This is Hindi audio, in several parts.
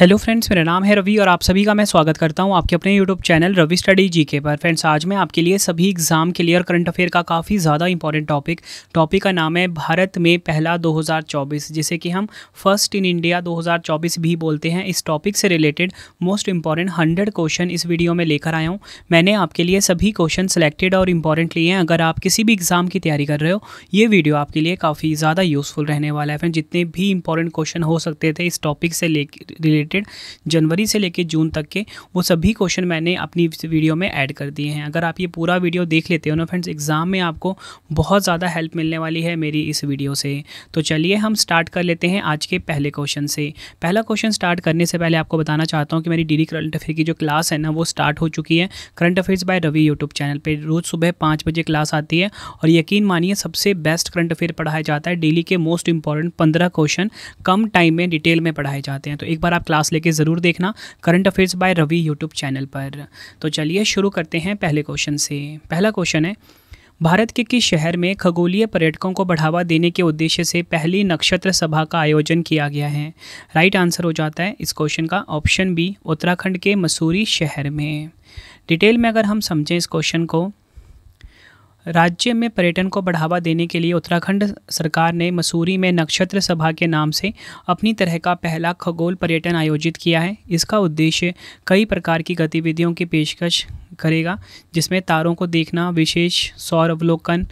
हेलो फ्रेंड्स मेरा नाम है रवि और आप सभी का मैं स्वागत करता हूं आपके अपने YouTube channel Ravi study ji के पर फ्रेंड्स आज मैं आपके लिए सभी एग्ज़ाम के लिए और करंट अफेयर का काफ़ी ज़्यादा इंपॉर्टेंट टॉपिक टॉपिक का नाम है भारत में पहला 2024 जिसे कि हम फर्स्ट इन इंडिया 2024 भी बोलते हैं इस टॉपिक से related most important hundred question इस वीडियो में लेकर आया हूँ मैंने आपके लिए सभी क्वेश्चन सेलेक्टेड और इंपॉर्टेंट लिए हैं अगर आप किसी भी एग्ज़ाम की तैयारी कर रहे हो ये वीडियो आपके लिए काफ़ी ज़्यादा यूज़फुल रहने वाला है फ्रेंड जितने भी इंपॉर्टेंट क्वेश्चन हो सकते थे इस टॉपिक से रिलेटेड रिलेटेड जनवरी से लेकर जून तक के वो सभी क्वेश्चन मैंने अपनी वीडियो में ऐड कर दिए हैं अगर आप ये पूरा वीडियो देख लेते हो ना फ्रेंड्स एग्ज़ाम में आपको बहुत ज़्यादा हेल्प मिलने वाली है मेरी इस वीडियो से तो चलिए हम स्टार्ट कर लेते हैं आज के पहले क्वेश्चन से पहला क्वेश्चन स्टार्ट करने से पहले आपको बताना चाहता हूँ कि मेरी डी करंट अफेयर की जो क्लास है ना वो स्टार्ट हो चुकी है current affairs by Ravi YouTube channel पर रोज़ सुबह पाँच बजे क्लास आती है और यकीन मानिए सबसे बेस्ट करंट अफेयर पढ़ाया जाता है डेली के मोस्ट इंपॉर्टेंट पंद्रह क्वेश्चन कम टाइम में डिटेल में पढ़ाए जाते हैं तो एक बार आप क्लास क्लास लेके ज़रूर देखना current affairs by Ravi YouTube channel पर तो चलिए शुरू करते हैं पहले क्वेश्चन से पहला क्वेश्चन है भारत के किस शहर में खगोलीय पर्यटकों को बढ़ावा देने के उद्देश्य से पहली नक्षत्र सभा का आयोजन किया गया है राइट आंसर हो जाता है इस क्वेश्चन का ऑप्शन बी उत्तराखंड के मसूरी शहर में डिटेल में अगर हम समझें इस क्वेश्चन को राज्य में पर्यटन को बढ़ावा देने के लिए उत्तराखंड सरकार ने मसूरी में नक्षत्र सभा के नाम से अपनी तरह का पहला खगोल पर्यटन आयोजित किया है इसका उद्देश्य कई प्रकार की गतिविधियों की पेशकश करेगा जिसमें तारों को देखना विशेष सौर अवलोकन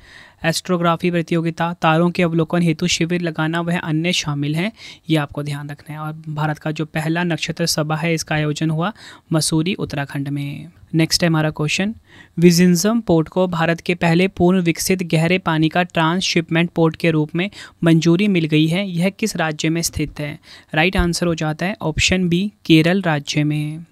एस्ट्रोग्राफी प्रतियोगिता तारों के अवलोकन हेतु शिविर लगाना वह अन्य शामिल हैं ये आपको ध्यान रखना है और भारत का जो पहला नक्षत्र सभा है इसका आयोजन हुआ मसूरी उत्तराखंड में नेक्स्ट है हमारा क्वेश्चन विजिंजम पोर्ट को भारत के पहले पूर्ण विकसित गहरे पानी का ट्रांसशिपमेंट पोर्ट के रूप में मंजूरी मिल गई है यह किस राज्य में स्थित है राइट आंसर हो जाता है ऑप्शन बी केरल राज्य में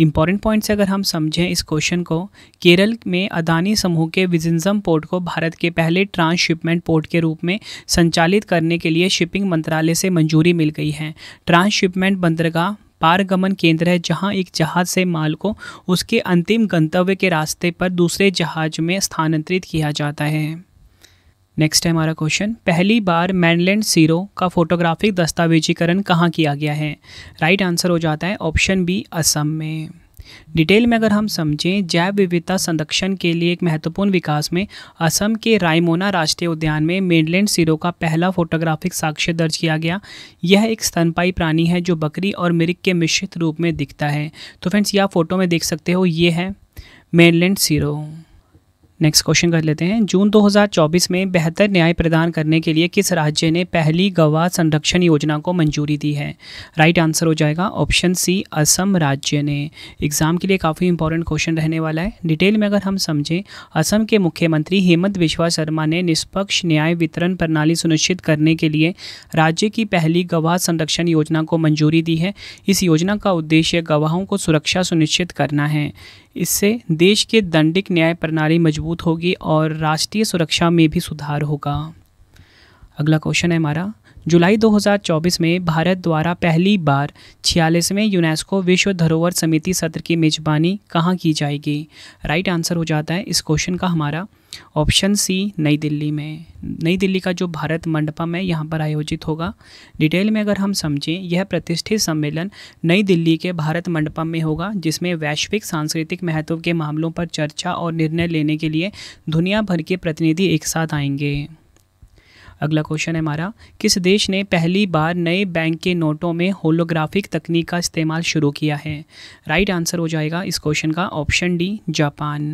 इम्पॉर्टेंट पॉइंट से अगर हम समझें इस क्वेश्चन को केरल में अदानी समूह के विजिंजम पोर्ट को भारत के पहले ट्रांसशिपमेंट पोर्ट के रूप में संचालित करने के लिए शिपिंग मंत्रालय से मंजूरी मिल गई है ट्रांसशिपमेंट बंदरगाह पारगमन केंद्र है जहां एक जहाज से माल को उसके अंतिम गंतव्य के रास्ते पर दूसरे जहाज में स्थानांतरित किया जाता है नेक्स्ट है हमारा क्वेश्चन पहली बार मैनलैंड सीरो का फोटोग्राफिक दस्तावेजीकरण कहाँ किया गया है राइट right आंसर हो जाता है ऑप्शन बी असम में डिटेल में अगर हम समझें जैव विविधता संरक्षण के लिए एक महत्वपूर्ण विकास में असम के रायमोना राष्ट्रीय उद्यान में मेनलैंड सीरो का पहला फोटोग्राफिक साक्ष्य दर्ज किया गया यह एक स्तनपाई प्राणी है जो बकरी और मिर्ग के मिश्रित रूप में दिखता है तो फ्रेंड्स यह आप फोटो में देख सकते हो ये है मेनलैंड सीरो नेक्स्ट क्वेश्चन कर लेते हैं जून 2024 में बेहतर न्याय प्रदान करने के लिए किस राज्य ने पहली गवाह संरक्षण योजना को मंजूरी दी है राइट आंसर हो जाएगा ऑप्शन सी असम राज्य ने एग्ज़ाम के लिए काफ़ी इंपॉर्टेंट क्वेश्चन रहने वाला है डिटेल में अगर हम समझें असम के मुख्यमंत्री हेमंत बिश्वा शर्मा ने निष्पक्ष न्याय वितरण प्रणाली सुनिश्चित करने के लिए राज्य की पहली गवाह संरक्षण योजना को मंजूरी दी है इस योजना का उद्देश्य गवाहों को सुरक्षा सुनिश्चित करना है इससे देश के दंडिक न्याय प्रणाली मजबूत होगी और राष्ट्रीय सुरक्षा में भी सुधार होगा अगला क्वेश्चन है हमारा जुलाई 2024 में भारत द्वारा पहली बार छियालीसवें यूनेस्को विश्व धरोहर समिति सत्र की मेजबानी कहाँ की जाएगी राइट आंसर हो जाता है इस क्वेश्चन का हमारा ऑप्शन सी नई दिल्ली में नई दिल्ली का जो भारत मंडपम है यहाँ पर आयोजित होगा डिटेल में अगर हम समझें यह प्रतिष्ठित सम्मेलन नई दिल्ली के भारत मंडपम में होगा जिसमें वैश्विक सांस्कृतिक महत्व के मामलों पर चर्चा और निर्णय लेने के लिए दुनिया भर के प्रतिनिधि एक साथ आएंगे अगला क्वेश्चन है हमारा किस देश ने पहली बार नए बैंक के नोटों में होलोग्राफिक तकनीक का इस्तेमाल शुरू किया है राइट आंसर हो जाएगा इस क्वेश्चन का ऑप्शन डी जापान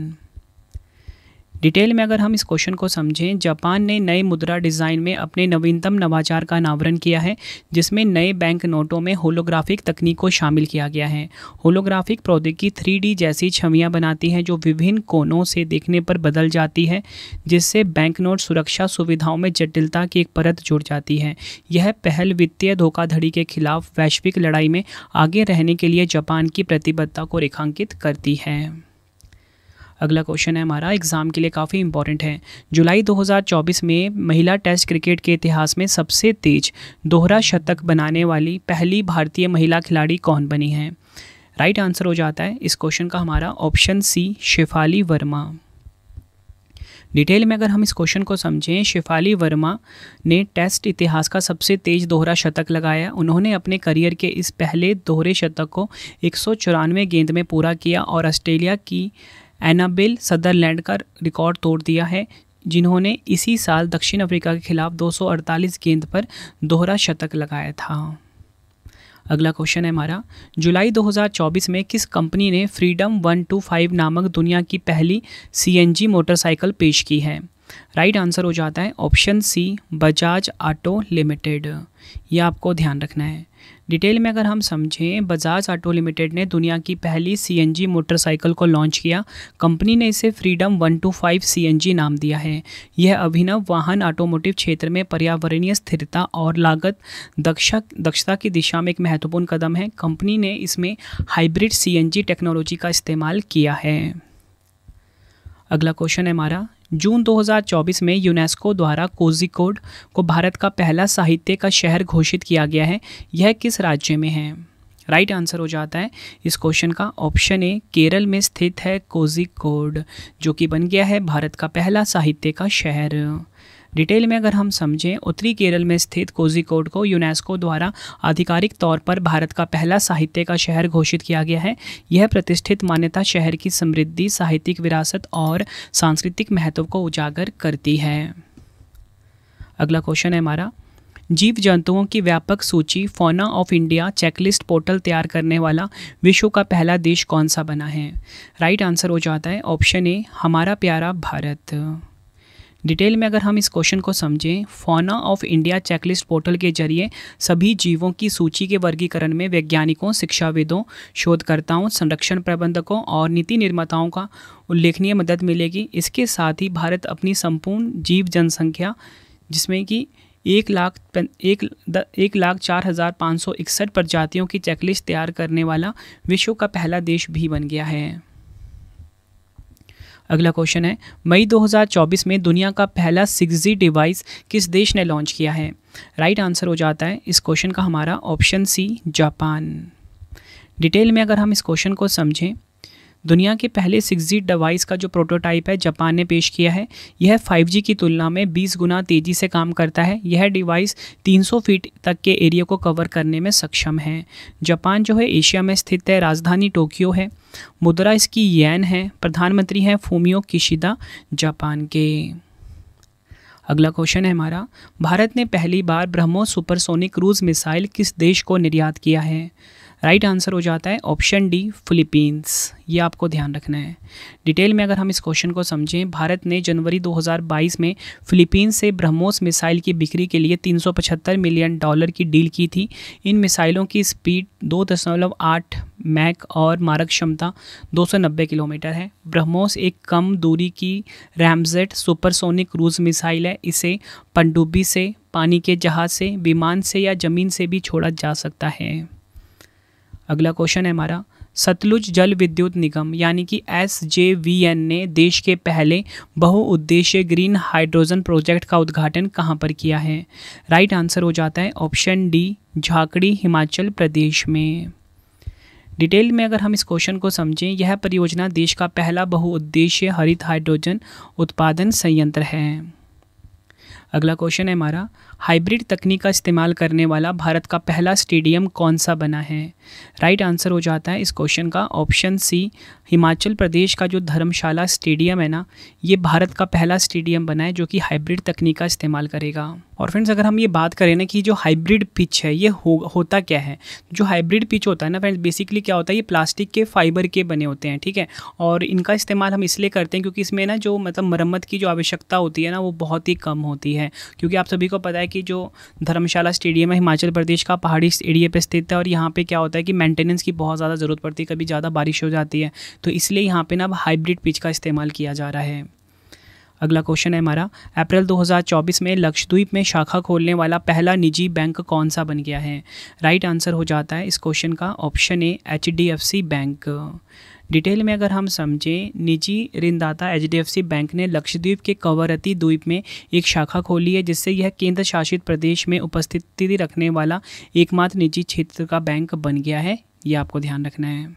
डिटेल में अगर हम इस क्वेश्चन को समझें जापान ने नए मुद्रा डिज़ाइन में अपने नवीनतम नवाचार का अनावरण किया है जिसमें नए बैंक नोटों में होलोग्राफिक तकनीक को शामिल किया गया है होलोग्राफिक प्रौद्योगिकी थ्री जैसी छवियाँ बनाती है जो विभिन्न कोणों से देखने पर बदल जाती है जिससे बैंक नोट सुरक्षा सुविधाओं में जटिलता की एक परत जुड़ जाती है यह पहल वित्तीय धोखाधड़ी के खिलाफ वैश्विक लड़ाई में आगे रहने के लिए जापान की प्रतिबद्धता को रेखांकित करती है अगला क्वेश्चन है हमारा एग्ज़ाम के लिए काफ़ी इंपॉर्टेंट है जुलाई 2024 में महिला टेस्ट क्रिकेट के इतिहास में सबसे तेज दोहरा शतक बनाने वाली पहली भारतीय महिला खिलाड़ी कौन बनी है राइट right आंसर हो जाता है इस क्वेश्चन का हमारा option C Shafali Verma detail में अगर हम इस क्वेश्चन को समझें शिफाली वर्मा ने टेस्ट इतिहास का सबसे तेज दोहरा शतक लगाया उन्होंने अपने करियर के इस पहले दोहरे शतक को एक गेंद में पूरा किया और ऑस्ट्रेलिया की एनाबिल सदरलैंड का रिकॉर्ड तोड़ दिया है जिन्होंने इसी साल दक्षिण अफ्रीका के खिलाफ 248 गेंद पर दोहरा शतक लगाया था अगला क्वेश्चन है हमारा जुलाई 2024 में किस कंपनी ने फ्रीडम 125 नामक दुनिया की पहली सीएनजी मोटरसाइकिल पेश की है राइट आंसर हो जाता है option C Bajaj auto limited यह आपको ध्यान रखना है डिटेल में अगर हम समझें बजाज ऑटो लिमिटेड ने दुनिया की पहली सीएनजी मोटरसाइकिल को लॉन्च किया कंपनी ने इसे फ्रीडम 125 सीएनजी नाम दिया है यह अभिनव वाहन ऑटोमोटिव क्षेत्र में पर्यावरणीय स्थिरता और लागत दक्षा दक्षता की दिशा में एक महत्वपूर्ण कदम है कंपनी ने इसमें हाइब्रिड सी टेक्नोलॉजी का इस्तेमाल किया है अगला क्वेश्चन है हमारा जून 2024 में यूनेस्को द्वारा कोजिकोड को भारत का पहला साहित्य का शहर घोषित किया गया है यह किस राज्य में है राइट right आंसर हो जाता है इस क्वेश्चन का ऑप्शन ए केरल में स्थित है कोजिकोड जो कि बन गया है भारत का पहला साहित्य का शहर डिटेल में अगर हम समझें उत्तरी केरल में स्थित कोजिकोड को यूनेस्को द्वारा आधिकारिक तौर पर भारत का पहला साहित्य का शहर घोषित किया गया है यह प्रतिष्ठित मान्यता शहर की समृद्धि साहित्यिक विरासत और सांस्कृतिक महत्व को उजागर करती है अगला क्वेश्चन है हमारा जीव जंतुओं की व्यापक सूची फोना ऑफ इंडिया चेकलिस्ट पोर्टल तैयार करने वाला विश्व का पहला देश कौन सा बना है राइट आंसर हो जाता है ऑप्शन ए हमारा प्यारा भारत डिटेल में अगर हम इस क्वेश्चन को समझें फोना ऑफ इंडिया चेकलिस्ट पोर्टल के जरिए सभी जीवों की सूची के वर्गीकरण में वैज्ञानिकों शिक्षाविदों शोधकर्ताओं संरक्षण प्रबंधकों और नीति निर्माताओं का उल्लेखनीय मदद मिलेगी इसके साथ ही भारत अपनी संपूर्ण जीव जनसंख्या जिसमें कि एक लाख एक एक लाख चार हज़ार पाँच सौ इकसठ प्रजातियों की चेकलिस्ट तैयार करने वाला विश्व का पहला देश भी बन गया है अगला क्वेश्चन है मई 2024 में दुनिया का पहला सिक्स डिवाइस किस देश ने लॉन्च किया है राइट right आंसर हो जाता है इस क्वेश्चन का हमारा ऑप्शन सी जापान डिटेल में अगर हम इस क्वेश्चन को समझें दुनिया के पहले सिक्स जी डिवाइस का जो प्रोटोटाइप है जापान ने पेश किया है यह 5G की तुलना में 20 गुना तेज़ी से काम करता है यह डिवाइस 300 फीट तक के एरिया को कवर करने में सक्षम है जापान जो है एशिया में स्थित है राजधानी टोक्यो है मुद्रा इसकी येन है प्रधानमंत्री हैं फूमियो किशिदा जापान के अगला क्वेश्चन है हमारा भारत ने पहली बार ब्रह्मो सुपरसोनिक क्रूज मिसाइल किस देश को निर्यात किया है राइट right आंसर हो जाता है ऑप्शन डी फिलीपींस ये आपको ध्यान रखना है डिटेल में अगर हम इस क्वेश्चन को समझें भारत ने जनवरी 2022 में फिलीपींस से ब्रह्मोस मिसाइल की बिक्री के लिए 375 मिलियन डॉलर की डील की थी इन मिसाइलों की स्पीड दो दशमलव आठ मैक और मारक क्षमता 290 किलोमीटर है ब्रह्मोस एक कम दूरी की रैमजेट सुपरसोनिक क्रूज मिसाइल है इसे पनडुब्बी से पानी के जहाज़ से विमान से या ज़मीन से भी छोड़ा जा सकता है अगला क्वेश्चन है हमारा सतलुज जल विद्युत निगम यानी कि एस जे वी एन ने देश के पहले बहुउद्देश्य ग्रीन हाइड्रोजन प्रोजेक्ट का उद्घाटन कहाँ पर किया है राइट आंसर हो जाता है ऑप्शन डी झाकड़ी हिमाचल प्रदेश में डिटेल में अगर हम इस क्वेश्चन को समझें यह परियोजना देश का पहला बहुउद्देश्य हरित हाइड्रोजन उत्पादन संयंत्र है अगला क्वेश्चन है हमारा हाइब्रिड तकनीक का इस्तेमाल करने वाला भारत का पहला स्टेडियम कौन सा बना है राइट आंसर हो जाता है इस क्वेश्चन का ऑप्शन सी हिमाचल प्रदेश का जो धर्मशाला स्टेडियम है ना ये भारत का पहला स्टेडियम बना है जो कि हाइब्रिड तकनीक का इस्तेमाल करेगा और फ्रेंड्स अगर हम ये बात करें ना कि जो हाइब्रिड पिच है ये हो होता क्या है जो हाइब्रिड पिच होता है ना फ्रेंड्स बेसिकली क्या होता है ये प्लास्टिक के फाइबर के बने होते हैं ठीक है और इनका इस्तेमाल हम इसलिए करते हैं क्योंकि इसमें ना जो मतलब मरम्मत की जो आवश्यकता होती है ना वो बहुत ही कम होती है क्योंकि आप सभी को पता है कि जो धर्मशाला स्टेडियम है हिमाचल प्रदेश का पहाड़ी एरिया पर स्थित है और यहाँ पर क्या होता है कि मेंटेनेंस की बहुत ज़्यादा ज़रूरत पड़ती है कभी ज़्यादा बारिश हो जाती है तो इसलिए यहाँ पर ना अब हाइब्रिड पिच का इस्तेमाल किया जा रहा है अगला क्वेश्चन है हमारा अप्रैल 2024 में लक्षद्वीप में शाखा खोलने वाला पहला निजी बैंक कौन सा बन गया है राइट right आंसर हो जाता है इस क्वेश्चन का option A H bank detail में अगर हम समझें निजी ऋणदाता एच बैंक ने लक्षद्वीप के कंवरती द्वीप में एक शाखा खोली है जिससे यह केंद्र शासित प्रदेश में उपस्थिति रखने वाला एकमात्र निजी क्षेत्र का बैंक बन गया है यह आपको ध्यान रखना है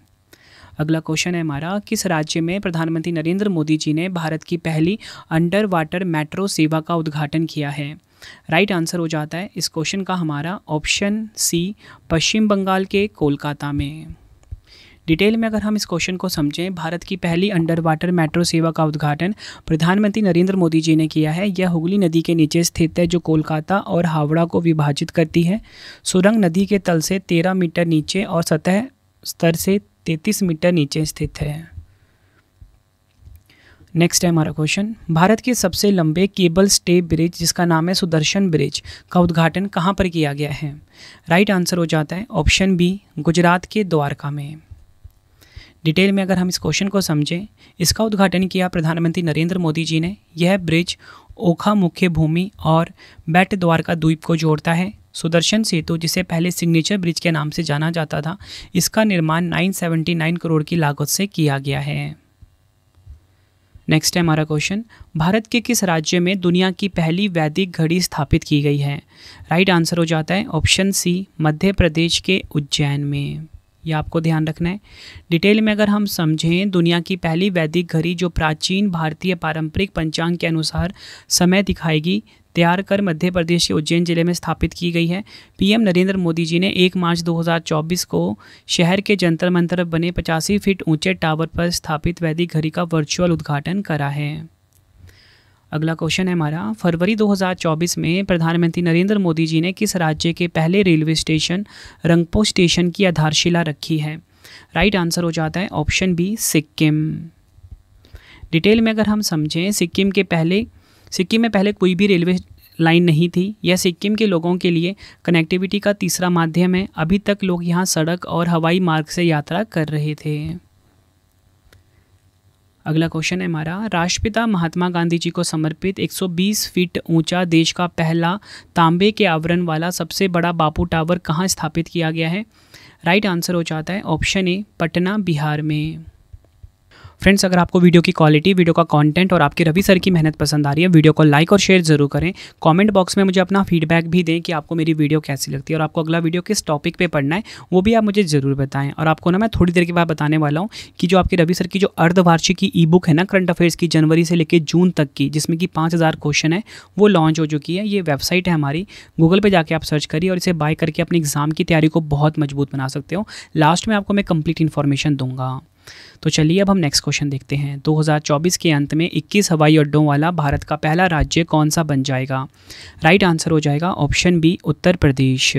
अगला क्वेश्चन है हमारा किस राज्य में प्रधानमंत्री नरेंद्र मोदी जी ने भारत की पहली अंडर वाटर मेट्रो सेवा का उद्घाटन किया है राइट right आंसर हो जाता है इस क्वेश्चन का हमारा ऑप्शन सी पश्चिम बंगाल के कोलकाता में डिटेल में अगर हम इस क्वेश्चन को समझें भारत की पहली अंडर वाटर मेट्रो सेवा का उद्घाटन प्रधानमंत्री नरेंद्र मोदी जी ने किया है यह हुगली नदी के नीचे स्थित है जो कोलकाता और हावड़ा को विभाजित करती है सुरंग नदी के तल से तेरह मीटर नीचे और सतह स्तर से तैतीस मीटर नीचे स्थित है नेक्स्ट है हमारा क्वेश्चन भारत के सबसे लंबे केबल स्टे ब्रिज जिसका नाम है सुदर्शन ब्रिज का उद्घाटन कहाँ पर किया गया है राइट right आंसर हो जाता है ऑप्शन बी गुजरात के द्वारका में डिटेल में अगर हम इस क्वेश्चन को समझें इसका उद्घाटन किया प्रधानमंत्री नरेंद्र मोदी जी ने यह ब्रिज ओखा मुख्य भूमि और बैट द्वारका द्वीप को जोड़ता है सुदर्शन सेतु जिसे पहले सिग्नेचर ब्रिज के नाम से जाना जाता था इसका निर्माण 979 करोड़ की लागत से किया गया है नेक्स्ट है हमारा क्वेश्चन भारत के किस राज्य में दुनिया की पहली वैदिक घड़ी स्थापित की गई है राइट आंसर हो जाता है ऑप्शन सी मध्य प्रदेश के उज्जैन में ये आपको ध्यान रखना है डिटेल में अगर हम समझें दुनिया की पहली वैदिक घड़ी जो प्राचीन भारतीय पारंपरिक पंचांग के अनुसार समय दिखाएगी तैयार कर मध्य प्रदेश के उज्जैन जिले में स्थापित की गई है पीएम नरेंद्र मोदी जी ने 1 मार्च 2024 को शहर के जंतर मंतर बने पचासी फीट ऊंचे टावर पर स्थापित वैदिक घड़ी का वर्चुअल उद्घाटन करा है अगला क्वेश्चन है हमारा फरवरी 2024 में प्रधानमंत्री नरेंद्र मोदी जी ने किस राज्य के पहले रेलवे स्टेशन रंगपो स्टेशन की आधारशिला रखी है राइट आंसर हो जाता है ऑप्शन बी सिक्किम डिटेल में अगर हम समझें सिक्किम के पहले सिक्किम में पहले कोई भी रेलवे लाइन नहीं थी यह सिक्किम के लोगों के लिए कनेक्टिविटी का तीसरा माध्यम है अभी तक लोग यहाँ सड़क और हवाई मार्ग से यात्रा कर रहे थे अगला क्वेश्चन है हमारा राष्ट्रपिता महात्मा गांधी जी को समर्पित 120 फीट ऊंचा देश का पहला तांबे के आवरण वाला सबसे बड़ा बापू टावर कहाँ स्थापित किया गया है राइट आंसर हो जाता है ऑप्शन ए पटना बिहार में फ्रेंड्स अगर आपको वीडियो की क्वालिटी वीडियो का कॉन्टेंट और आपके रवि सर की मेहनत पसंद आ रही है वीडियो को लाइक और शेयर ज़रूर करें कॉमेंट बॉक्स में मुझे अपना फीडबैक भी दें कि आपको मेरी वीडियो कैसी लगती है और आपको अगला वीडियो किस टॉपिक पर पढ़ना है वो भी आप मुझे ज़रूर बताएं और आपको ना मैं थोड़ी देर के बाद बताने वाला हूँ कि जो आपके रवि सर की जो अर्धवार्षिक ई बुक है ना करंट अफेयर्स की जनवरी से लेकर जून तक की जिसमें कि पाँच हज़ार क्वेश्चन है वो लॉन्च हो चुकी है ये वेबसाइट है हमारी गूगल पर जाकर आप सर्च करिए और इसे बाय करके अपने एग्ज़ाम की तैयारी को बहुत मजबूत बना सकते हो लास्ट में आपको मैं कंप्लीट इन्फॉर्मेशन दूंगा तो चलिए अब हम नेक्स्ट क्वेश्चन देखते हैं 2024 के अंत में 21 हवाई अड्डों वाला भारत का पहला राज्य कौन सा बन जाएगा राइट आंसर हो जाएगा option B Uttar Pradesh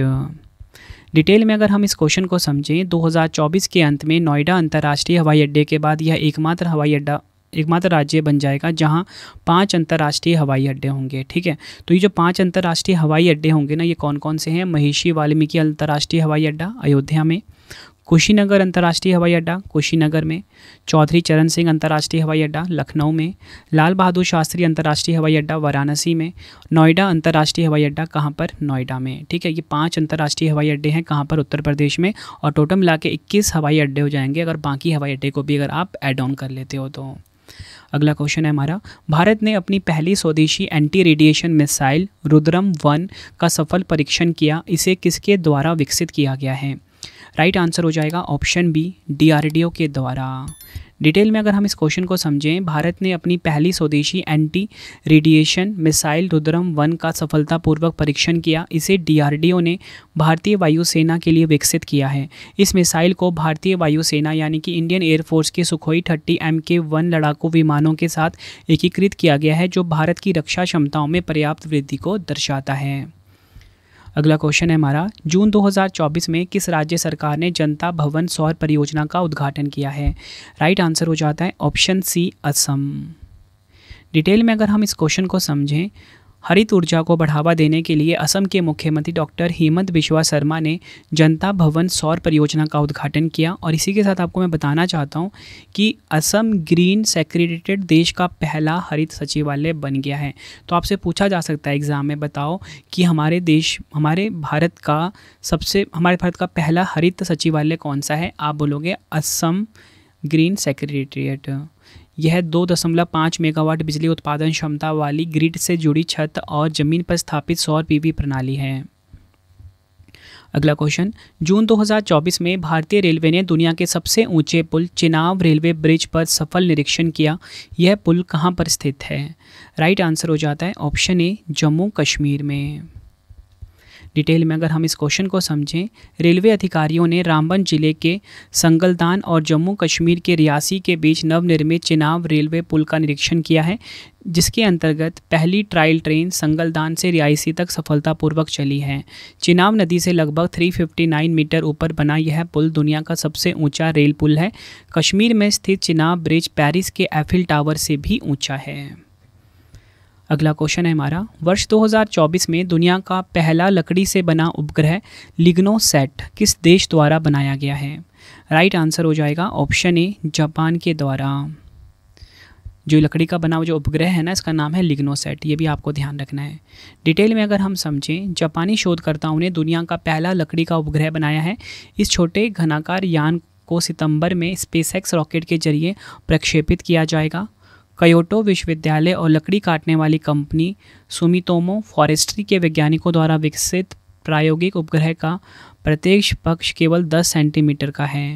detail में अगर हम इस क्वेश्चन को समझें 2024 के अंत में नोएडा अंतर्राष्ट्रीय हवाई अड्डे के बाद यह एकमात्र हवाई अड्डा एकमात्र राज्य बन जाएगा जहाँ पांच अंतर्राष्ट्रीय हवाई अड्डे होंगे ठीक है तो ये जो पांच अंतर्राष्ट्रीय हवाई अड्डे होंगे ना ये कौन कौन से हैं महेशी वाल्मीकि अंतर्राष्ट्रीय हवाई अड्डा अयोध्या में कुशीनगर अंतर्राष्ट्रीय हवाई अड्डा कुशीनगर में चौधरी चरण सिंह अंतर्राष्ट्रीय हवाई अड्डा लखनऊ में लाल बहादुर शास्त्री अंतर्राष्ट्रीय हवाई अड्डा वाराणसी में नोएडा अंतर्राष्ट्रीय हवाई अड्डा कहाँ पर नोएडा में ठीक है ये पाँच अंतर्राष्ट्रीय हवाई अड्डे हैं कहाँ पर उत्तर प्रदेश में और टोटल मिला के इक्कीस हवाई अड्डे हो जाएंगे अगर बाकी हवाई अड्डे को भी अगर आप एड ऑन कर लेते हो तो अगला क्वेश्चन है हमारा भारत ने अपनी पहली स्वदेशी anti radiation missile Rudram one का सफल परीक्षण किया इसे किसके द्वारा विकसित किया गया है राइट आंसर हो जाएगा ऑप्शन बी डीआरडीओ के द्वारा डिटेल में अगर हम इस क्वेश्चन को समझें भारत ने अपनी पहली स्वदेशी anti radiation missile Rudram one का सफलतापूर्वक परीक्षण किया इसे डीआरडीओ ने भारतीय वायुसेना के लिए विकसित किया है इस मिसाइल को भारतीय वायुसेना यानी कि इंडियन एयरफोर्स के Sukhoi thirty M K one लड़ाकू विमानों के साथ एकीकृत किया गया है जो भारत की रक्षा क्षमताओं में पर्याप्त वृद्धि को दर्शाता है अगला क्वेश्चन है हमारा जून 2024 में किस राज्य सरकार ने जनता भवन सौर परियोजना का उद्घाटन किया है राइट आंसर हो जाता है ऑप्शन सी असम डिटेल में अगर हम इस क्वेश्चन को समझें हरित ऊर्जा को बढ़ावा देने के लिए असम के मुख्यमंत्री डॉक्टर हेमंत बिश्वा शर्मा ने जनता भवन सौर परियोजना का उद्घाटन किया और इसी के साथ आपको मैं बताना चाहता हूँ कि असम ग्रीन सेक्रेडिटेड देश का पहला हरित सचिवालय बन गया है तो आपसे पूछा जा सकता है एग्ज़ाम में बताओ कि हमारे देश हमारे भारत का सबसे हमारे भारत का पहला हरित सचिवालय कौन सा है आप बोलोगे असम ग्रीन सेक्रेटेरिएट यह दो दशमलव पाँच मेगावाट बिजली उत्पादन क्षमता वाली ग्रिड से जुड़ी छत और जमीन पर स्थापित सौर पीवी प्रणाली है अगला क्वेश्चन जून 2024 में भारतीय रेलवे ने दुनिया के सबसे ऊंचे पुल चिनाव रेलवे ब्रिज पर सफल निरीक्षण किया यह पुल कहां पर स्थित है राइट आंसर हो जाता है ऑप्शन ए जम्मू कश्मीर में डिटेल में अगर हम इस क्वेश्चन को समझें रेलवे अधिकारियों ने रामबन जिले के संगलदान और जम्मू कश्मीर के रियासी के बीच नवनिर्मित चिनाव रेलवे पुल का निरीक्षण किया है जिसके अंतर्गत पहली ट्रायल ट्रेन संगलदान से रियासी तक सफलतापूर्वक चली है चिनाव नदी से लगभग 359 मीटर ऊपर बना यह पुल दुनिया का सबसे ऊंचा रेल पुल है कश्मीर में स्थित चिनाब ब्रिज पेरिस के एफिल टावर से भी ऊंचा है अगला क्वेश्चन है हमारा वर्ष 2024 में दुनिया का पहला लकड़ी से बना उपग्रह लिग्नो सेट किस देश द्वारा बनाया गया है राइट आंसर हो जाएगा ऑप्शन ए जापान के द्वारा जो लकड़ी का बना हुआ जो उपग्रह है ना इसका नाम है लिग्नोसेट ये भी आपको ध्यान रखना है डिटेल में अगर हम समझें जापानी शोधकर्ताओं ने दुनिया का पहला लकड़ी का उपग्रह बनाया है इस छोटे घनाकार यान को सितंबर में स्पेसएक्स रॉकेट के जरिए प्रक्षेपित किया जाएगा कयोटो विश्वविद्यालय और लकड़ी काटने वाली कंपनी सुमितोमो फॉरेस्ट्री के वैज्ञानिकों द्वारा विकसित प्रायोगिक उपग्रह का प्रत्यक्ष पक्ष केवल 10 सेंटीमीटर का है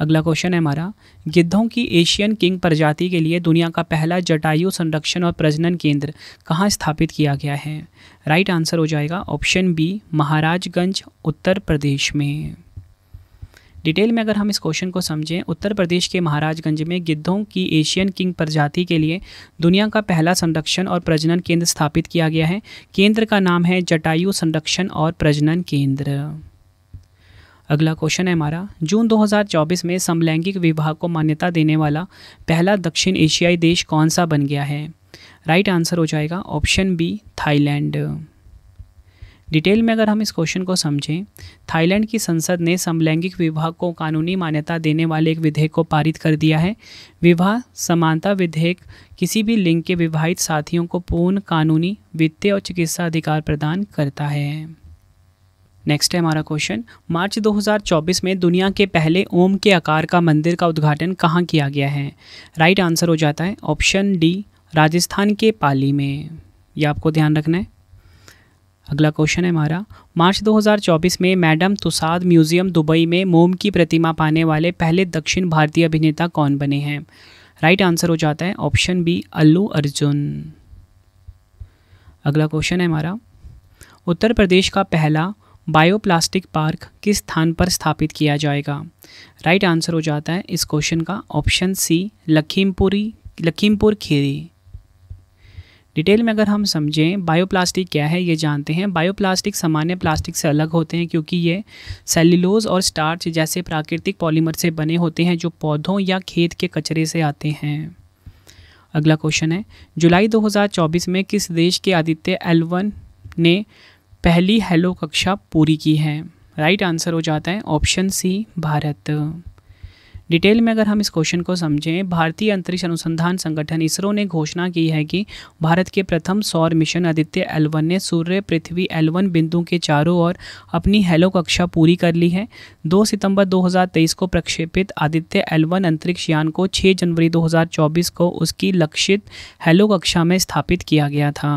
अगला क्वेश्चन है हमारा गिद्धों की एशियन किंग प्रजाति के लिए दुनिया का पहला जटायु संरक्षण और प्रजनन केंद्र कहाँ स्थापित किया गया है राइट आंसर हो जाएगा ऑप्शन बी महाराजगंज उत्तर प्रदेश में डिटेल में अगर हम इस क्वेश्चन को समझें उत्तर प्रदेश के महाराजगंज में गिद्धों की एशियन किंग प्रजाति के लिए दुनिया का पहला संरक्षण और प्रजनन केंद्र स्थापित किया गया है केंद्र का नाम है जटायु संरक्षण और प्रजनन केंद्र अगला क्वेश्चन है हमारा जून 2024 में समलैंगिक विवाह को मान्यता देने वाला पहला दक्षिण एशियाई देश कौन सा बन गया है राइट आंसर हो जाएगा ऑप्शन बी थाईलैंड डिटेल में अगर हम इस क्वेश्चन को समझें थाईलैंड की संसद ने समलैंगिक विवाह को कानूनी मान्यता देने वाले एक विधेयक को पारित कर दिया है विवाह समानता विधेयक किसी भी लिंग के विवाहित साथियों को पूर्ण कानूनी वित्तीय और चिकित्सा अधिकार प्रदान करता है नेक्स्ट है हमारा क्वेश्चन मार्च 2024 में दुनिया के पहले ओम के आकार का मंदिर का उद्घाटन कहाँ किया गया है राइट आंसर हो जाता है ऑप्शन डी राजस्थान के पाली में यह आपको ध्यान रखना है अगला क्वेश्चन है हमारा मार्च 2024 में मैडम तुसाद म्यूजियम दुबई में मोम की प्रतिमा पाने वाले पहले दक्षिण भारतीय अभिनेता कौन बने हैं राइट आंसर हो जाता है ऑप्शन बी अल्लू अर्जुन अगला क्वेश्चन है हमारा उत्तर प्रदेश का पहला बायोप्लास्टिक पार्क किस स्थान पर स्थापित किया जाएगा राइट आंसर हो जाता है इस क्वेश्चन का option C Lakhimpuri Lakhimpur Kheri detail में अगर हम समझें बायोप्लास्टिक क्या है ये जानते हैं बायोप्लास्टिक सामान्य प्लास्टिक से अलग होते हैं क्योंकि ये सेल्यूलोज और स्टार्च जैसे प्राकृतिक पॉलीमर से बने होते हैं जो पौधों या खेत के कचरे से आते हैं अगला क्वेश्चन है जुलाई 2024 में किस देश के आदित्य एलवन ने पहली हेलो कक्षा पूरी की है राइट आंसर हो जाता है ऑप्शन सी भारत डिटेल में अगर हम इस क्वेश्चन को समझें भारतीय अंतरिक्ष अनुसंधान संगठन इसरो ने घोषणा की है कि भारत के प्रथम सौर मिशन आदित्य एलवन ने सूर्य पृथ्वी एलवन बिंदु के चारों ओर अपनी हेलो कक्षा पूरी कर ली है 2 सितंबर 2023 को प्रक्षेपित आदित्य एलवन अंतरिक्ष यान को 6 जनवरी 2024 को उसकी लक्षित हेलो कक्षा में स्थापित किया गया था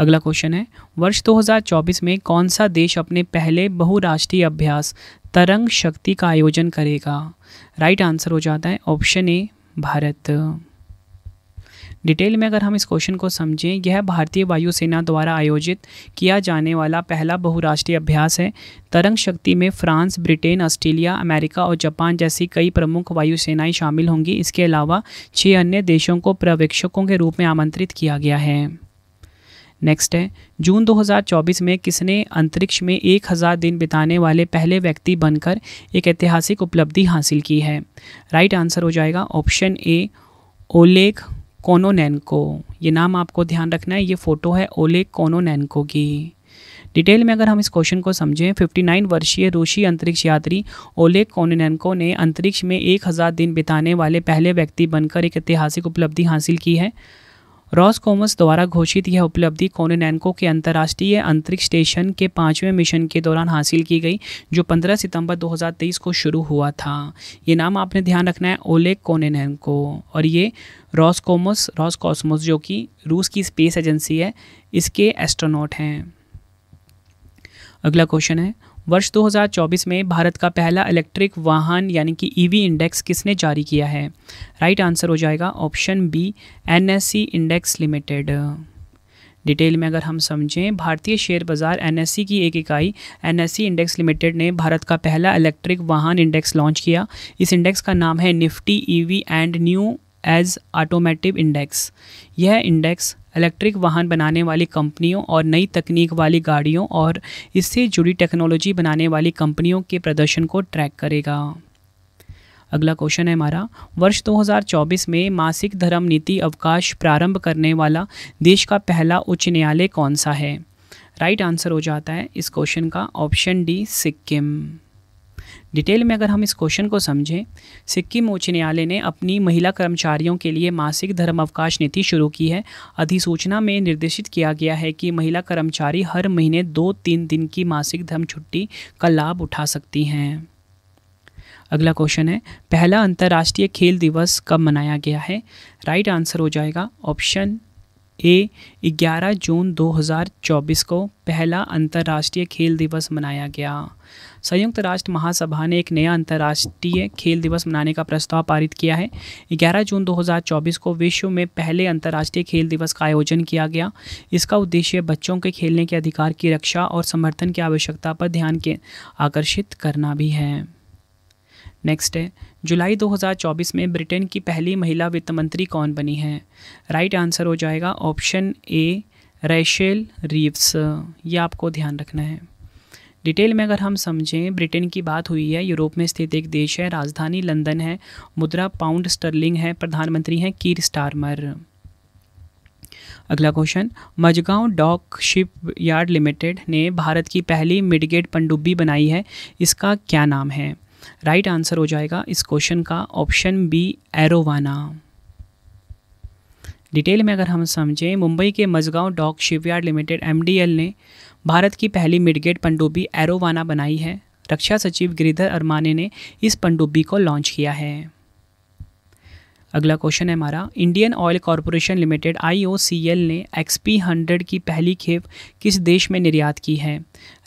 अगला क्वेश्चन है वर्ष 2024 में कौन सा देश अपने पहले बहुराष्ट्रीय अभ्यास तरंग शक्ति का आयोजन करेगा राइट आंसर हो जाता है ऑप्शन ए भारत डिटेल में अगर हम इस क्वेश्चन को समझें यह भारतीय वायुसेना द्वारा आयोजित किया जाने वाला पहला बहुराष्ट्रीय अभ्यास है तरंग शक्ति में फ्रांस ब्रिटेन ऑस्ट्रेलिया अमेरिका और जापान जैसी कई प्रमुख वायुसेनाएं शामिल होंगी इसके अलावा छः अन्य देशों को पर्यवेक्षकों के रूप में आमंत्रित किया गया है नेक्स्ट है जून 2024 में किसने अंतरिक्ष में 1000 दिन बिताने वाले पहले व्यक्ति बनकर एक ऐतिहासिक उपलब्धि हासिल की है राइट आंसर हो जाएगा ऑप्शन ए ओलेख कोनोनैनको ये नाम आपको ध्यान रखना है ये फ़ोटो है ओलेख कोनोनैनको की डिटेल में अगर हम इस क्वेश्चन को समझें 59 वर्षीय रूसी अंतरिक्ष यात्री ओलेग कोनिनेंको ने अंतरिक्ष में 1000 दिन बिताने वाले पहले व्यक्ति बनकर एक ऐतिहासिक उपलब्धि हासिल की है रॉस कॉमर्स द्वारा घोषित यह उपलब्धि कोनेनैनको के अंतर्राष्ट्रीय अंतरिक्ष स्टेशन के पाँचवें मिशन के दौरान हासिल की गई जो 15 सितंबर 2023 को शुरू हुआ था ये नाम आपने ध्यान रखना है ओलेग कोनेनैनको और ये रॉस कॉमर्स रॉस कॉस्मोस जो कि रूस की स्पेस एजेंसी है इसके एस्ट्रोनॉट हैं अगला क्वेश्चन है वर्ष 2024 में भारत का पहला इलेक्ट्रिक वाहन यानी कि ईवी e इंडेक्स किसने जारी किया है राइट आंसर हो जाएगा option B NSC index limited detail में अगर हम समझें भारतीय शेयर बाजार एन की एक इकाई एन इंडेक्स लिमिटेड ने भारत का पहला इलेक्ट्रिक वाहन इंडेक्स लॉन्च किया इस इंडेक्स का नाम है Nifty EV and new age automotive index यह इंडेक्स इलेक्ट्रिक वाहन बनाने वाली कंपनियों और नई तकनीक वाली गाड़ियों और इससे जुड़ी टेक्नोलॉजी बनाने वाली कंपनियों के प्रदर्शन को ट्रैक करेगा अगला क्वेश्चन है हमारा वर्ष 2024 में मासिक धर्म नीति अवकाश प्रारंभ करने वाला देश का पहला उच्च न्यायालय कौन सा है राइट right आंसर हो जाता है इस क्वेश्चन का ऑप्शन डी सिक्किम डिटेल में अगर हम इस क्वेश्चन को समझें सिक्किम उच्च न्यायालय ने अपनी महिला कर्मचारियों के लिए मासिक धर्म अवकाश नीति शुरू की है अधिसूचना में निर्देशित किया गया है कि महिला कर्मचारी हर महीने दो तीन दिन की मासिक धर्म छुट्टी का लाभ उठा सकती हैं अगला क्वेश्चन है पहला अंतर्राष्ट्रीय खेल दिवस कब मनाया गया है राइट आंसर हो जाएगा ऑप्शन ए 11 जून 2024 को पहला अंतर्राष्ट्रीय खेल दिवस मनाया गया संयुक्त राष्ट्र महासभा ने एक नया अंतर्राष्ट्रीय खेल दिवस मनाने का प्रस्ताव पारित किया है 11 जून 2024 को विश्व में पहले अंतर्राष्ट्रीय खेल दिवस का आयोजन किया गया इसका उद्देश्य बच्चों के खेलने के अधिकार की रक्षा और समर्थन की आवश्यकता पर ध्यान के आकर्षित करना भी है नेक्स्ट है जुलाई 2024 में ब्रिटेन की पहली महिला वित्त मंत्री कौन बनी है राइट आंसर हो जाएगा ऑप्शन ए रैशेल रीव्स ये आपको ध्यान रखना है डिटेल में अगर हम समझें ब्रिटेन की बात हुई है यूरोप में स्थित एक देश है राजधानी लंदन है मुद्रा पाउंड स्टर्लिंग है प्रधानमंत्री हैं कीर स्टारमर अगला question Mazagon dock shipyard limited ने भारत की पहली मिडगेट पनडुब्बी बनाई है इसका क्या नाम है राइट right आंसर हो जाएगा इस क्वेश्चन का ऑप्शन बी एरोवाना डिटेल में अगर हम समझें मुंबई के Mazagon dock shipyard limited MDL ने भारत की पहली मिडगेट पंडुबी एरोवाना बनाई है रक्षा सचिव गिरिधर अरमाने ने इस पंडुबी को लॉन्च किया है अगला क्वेश्चन है हमारा Indian oil corporation limited IOCL ने एक्सपी हंड्रेड की पहली खेप किस देश में निर्यात की है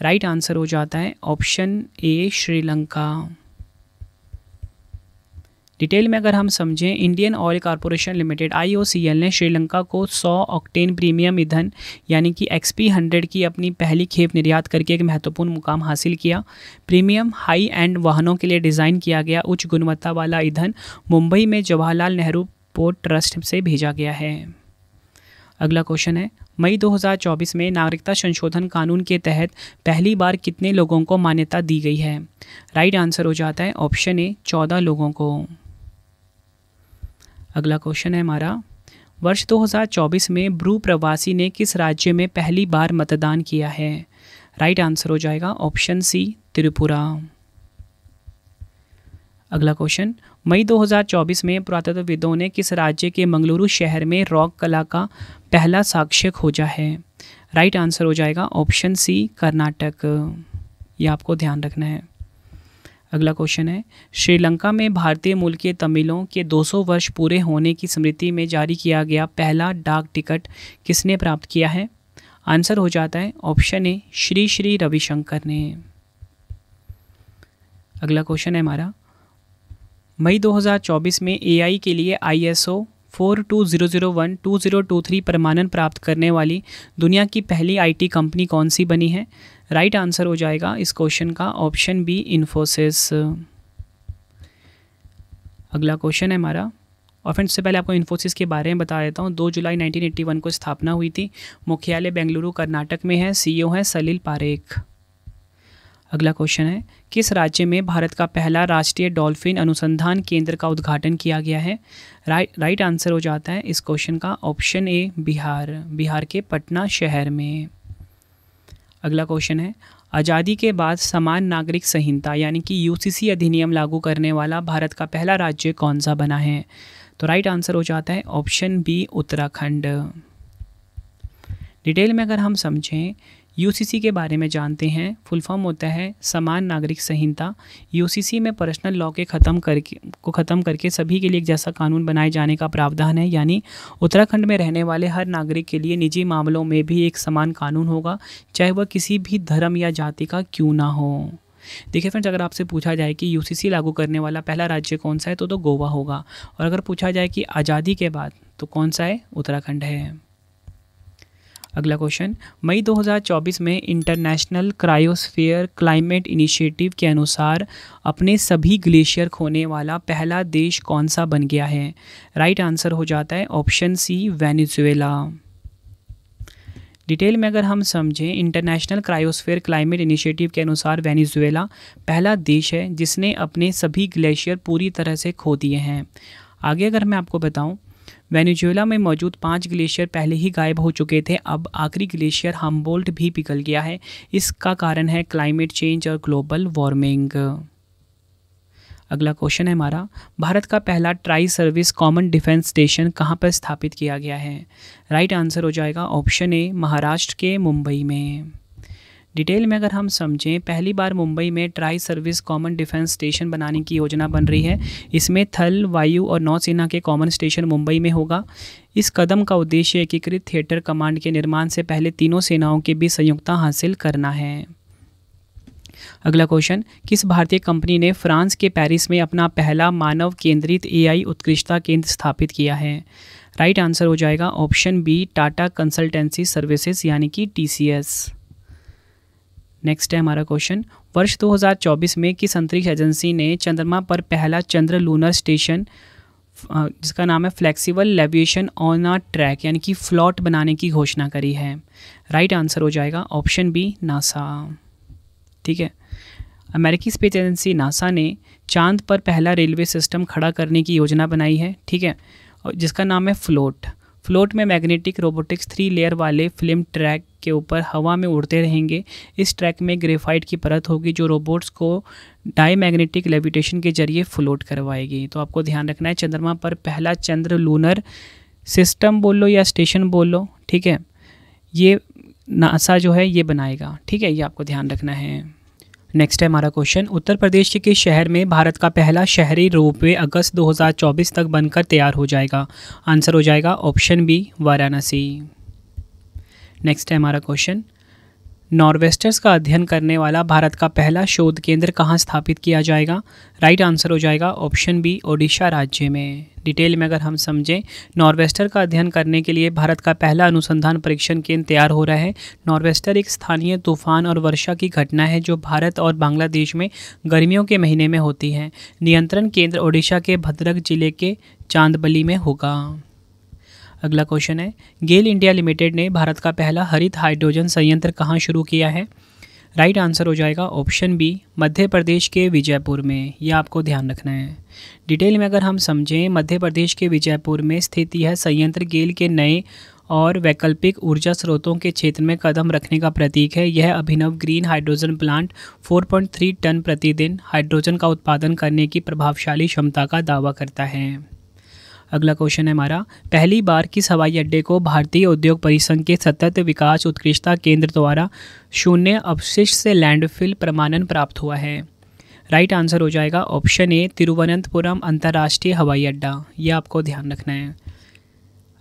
राइट आंसर हो जाता है ऑप्शन ए श्रीलंका डिटेल में अगर हम समझें Indian oil corporation limited I ने श्रीलंका को सौ ऑक्टेन प्रीमियम ईंधन यानी कि एक्स पी हंड्रेड की अपनी पहली खेप निर्यात करके एक महत्वपूर्ण मुकाम हासिल किया प्रीमियम हाई एंड वाहनों के लिए डिज़ाइन किया गया उच्च गुणवत्ता वाला ईंधन मुंबई में जवाहरलाल नेहरू पोर्ट ट्रस्ट से भेजा गया है अगला क्वेश्चन है मई 2024 में नागरिकता संशोधन कानून के तहत पहली बार कितने लोगों को मान्यता दी गई है राइट आंसर हो जाता है ऑप्शन ए चौदह लोगों को अगला क्वेश्चन है हमारा वर्ष 2024 में ब्रू प्रवासी ने किस राज्य में पहली बार मतदान किया है राइट आंसर हो जाएगा ऑप्शन सी त्रिपुरा अगला क्वेश्चन मई 2024 में पुरातत्वविदों ने किस राज्य के मंगलुरु शहर में रॉक कला का पहला साक्ष्य खोजा है राइट आंसर हो जाएगा ऑप्शन सी कर्नाटक ये आपको ध्यान रखना है अगला क्वेश्चन है श्रीलंका में भारतीय मूल के तमिलों के 200 वर्ष पूरे होने की स्मृति में जारी किया गया पहला डाक टिकट किसने प्राप्त किया है आंसर हो जाता है ऑप्शन ए श्री श्री रविशंकर ने अगला क्वेश्चन है हमारा मई 2024 में एआई के लिए ISO four two zero zero one two zero two three परमानन प्राप्त करने वाली दुनिया की पहली आईटी कंपनी कौन सी बनी है राइट right आंसर हो जाएगा इस क्वेश्चन का ऑप्शन बी इन्फोसिस अगला क्वेश्चन है हमारा और फ्रेंड्स से पहले आपको इन्फोसिस के बारे में बता देता हूँ दो जुलाई 1981 को स्थापना हुई थी मुख्यालय बेंगलुरु कर्नाटक में है सीईओ e हैं सलील पारेख अगला क्वेश्चन है किस राज्य में भारत का पहला राष्ट्रीय डॉल्फिन अनुसंधान केंद्र का उद्घाटन किया गया है राइट राइट आंसर हो जाता है इस क्वेश्चन का ऑप्शन ए बिहार बिहार के पटना शहर में अगला क्वेश्चन है आज़ादी के बाद समान नागरिक संहिता यानी कि यूसीसी अधिनियम लागू करने वाला भारत का पहला राज्य कौन सा बना है तो राइट आंसर हो जाता है ऑप्शन बी उत्तराखंड डिटेल में अगर हम समझें यूसीसी के बारे में जानते हैं फुल फॉर्म होता है समान नागरिक संहिता यूसीसी में पर्सनल लॉ के ख़त्म करके को ख़त्म करके सभी के लिए एक जैसा कानून बनाए जाने का प्रावधान है यानी उत्तराखंड में रहने वाले हर नागरिक के लिए निजी मामलों में भी एक समान कानून होगा चाहे वह किसी भी धर्म या जाति का क्यों ना हो देखिए फ्रेंड्स अगर आपसे पूछा जाए कि यूसीसी लागू करने वाला पहला राज्य कौन सा है तो तो गोवा होगा और अगर पूछा जाए कि आज़ादी के बाद तो कौन सा है उत्तराखंड है अगला क्वेश्चन मई 2024 में इंटरनेशनल क्रायोस्फीयर क्लाइमेट इनिशिएटिव के अनुसार अपने सभी ग्लेशियर खोने वाला पहला देश कौन सा बन गया है राइट right आंसर हो जाता है ऑप्शन सी वेनेजुएला डिटेल में अगर हम समझें इंटरनेशनल क्रायोस्फीयर क्लाइमेट इनिशिएटिव के अनुसार वेनेजुएला पहला देश है जिसने अपने सभी ग्लेशियर पूरी तरह से खो दिए हैं आगे अगर मैं आपको बताऊं वेनेजुएला में मौजूद पांच ग्लेशियर पहले ही गायब हो चुके थे अब आखिरी ग्लेशियर हम्बोल्ट भी पिघल गया है इसका कारण है क्लाइमेट चेंज और ग्लोबल वार्मिंग अगला क्वेश्चन है हमारा भारत का पहला tri service common defence station कहाँ पर स्थापित किया गया है राइट आंसर हो जाएगा ऑप्शन ए महाराष्ट्र के मुंबई में डिटेल में अगर हम समझें पहली बार मुंबई में tri service common defence station बनाने की योजना बन रही है इसमें थल वायु और नौसेना के कॉमन स्टेशन मुंबई में होगा इस कदम का उद्देश्य एकीकृत थिएटर कमांड के निर्माण से पहले तीनों सेनाओं के बीच संयुक्ता हासिल करना है अगला क्वेश्चन किस भारतीय कंपनी ने फ्रांस के पेरिस में अपना पहला मानव केंद्रित एआई उत्कृष्टता केंद्र स्थापित किया है राइट आंसर हो जाएगा option B Tata consultancy services यानी कि टीसीएस नेक्स्ट है हमारा क्वेश्चन वर्ष 2024 में किस अंतरिक्ष एजेंसी ने चंद्रमा पर पहला चंद्र लूनर स्टेशन जिसका नाम है flexible levitation on a track यानी कि फ्लॉट बनाने की घोषणा करी है राइट आंसर हो जाएगा ऑप्शन बी नासा ठीक है अमेरिकी स्पेस एजेंसी नासा ने चांद पर पहला रेलवे सिस्टम खड़ा करने की योजना बनाई है ठीक है जिसका नाम है फ्लोट फ्लोट में मैग्नेटिक रोबोटिक्स थ्री लेयर वाले फिल्म ट्रैक के ऊपर हवा में उड़ते रहेंगे इस ट्रैक में ग्रेफाइट की परत होगी जो रोबोट्स को डाई मैग्नेटिक लेविटेशन के जरिए फ्लोट करवाएगी तो आपको ध्यान रखना है चंद्रमा पर पहला चंद्र लूनर सिस्टम बोल लो या स्टेशन बोल लो ठीक है ये नासा जो है ये बनाएगा ठीक है ये आपको ध्यान रखना है नेक्स्ट है हमारा क्वेश्चन उत्तर प्रदेश के शहर में भारत का पहला शहरी रोपवे अगस्त 2024 तक बनकर तैयार हो जाएगा आंसर हो जाएगा ऑप्शन बी वाराणसी नेक्स्ट है हमारा क्वेश्चन नॉर्वेस्टर्स का अध्ययन करने वाला भारत का पहला शोध केंद्र कहाँ स्थापित किया जाएगा राइट आंसर हो जाएगा ऑप्शन बी ओडिशा राज्य में डिटेल में अगर हम समझें नॉर्वेस्टर का अध्ययन करने के लिए भारत का पहला अनुसंधान परीक्षण केंद्र तैयार हो रहा है नॉर्वेस्टर एक स्थानीय तूफान और वर्षा की घटना है जो भारत और बांग्लादेश में गर्मियों के महीने में होती है नियंत्रण केंद्र ओडिशा के भद्रक जिले के चांदबली में होगा अगला क्वेश्चन है गेल इंडिया लिमिटेड ने भारत का पहला हरित हाइड्रोजन संयंत्र कहाँ शुरू किया है राइट right आंसर हो जाएगा ऑप्शन बी मध्य प्रदेश के विजयपुर में यह आपको ध्यान रखना है डिटेल में अगर हम समझें मध्य प्रदेश के विजयपुर में स्थित यह संयंत्र गेल के नए और वैकल्पिक ऊर्जा स्रोतों के क्षेत्र में कदम रखने का प्रतीक है यह अभिनव ग्रीन हाइड्रोजन प्लांट 4.3 टन प्रतिदिन हाइड्रोजन का उत्पादन करने की प्रभावशाली क्षमता का दावा करता है अगला क्वेश्चन है हमारा पहली बार किस हवाई अड्डे को भारतीय उद्योग परिसंघ के सतत विकास उत्कृष्टता केंद्र द्वारा शून्य अवशिष्ट से लैंडफिल प्रमाणन प्राप्त हुआ है राइट आंसर हो जाएगा ऑप्शन ए तिरुवनंतपुरम अंतर्राष्ट्रीय हवाई अड्डा यह आपको ध्यान रखना है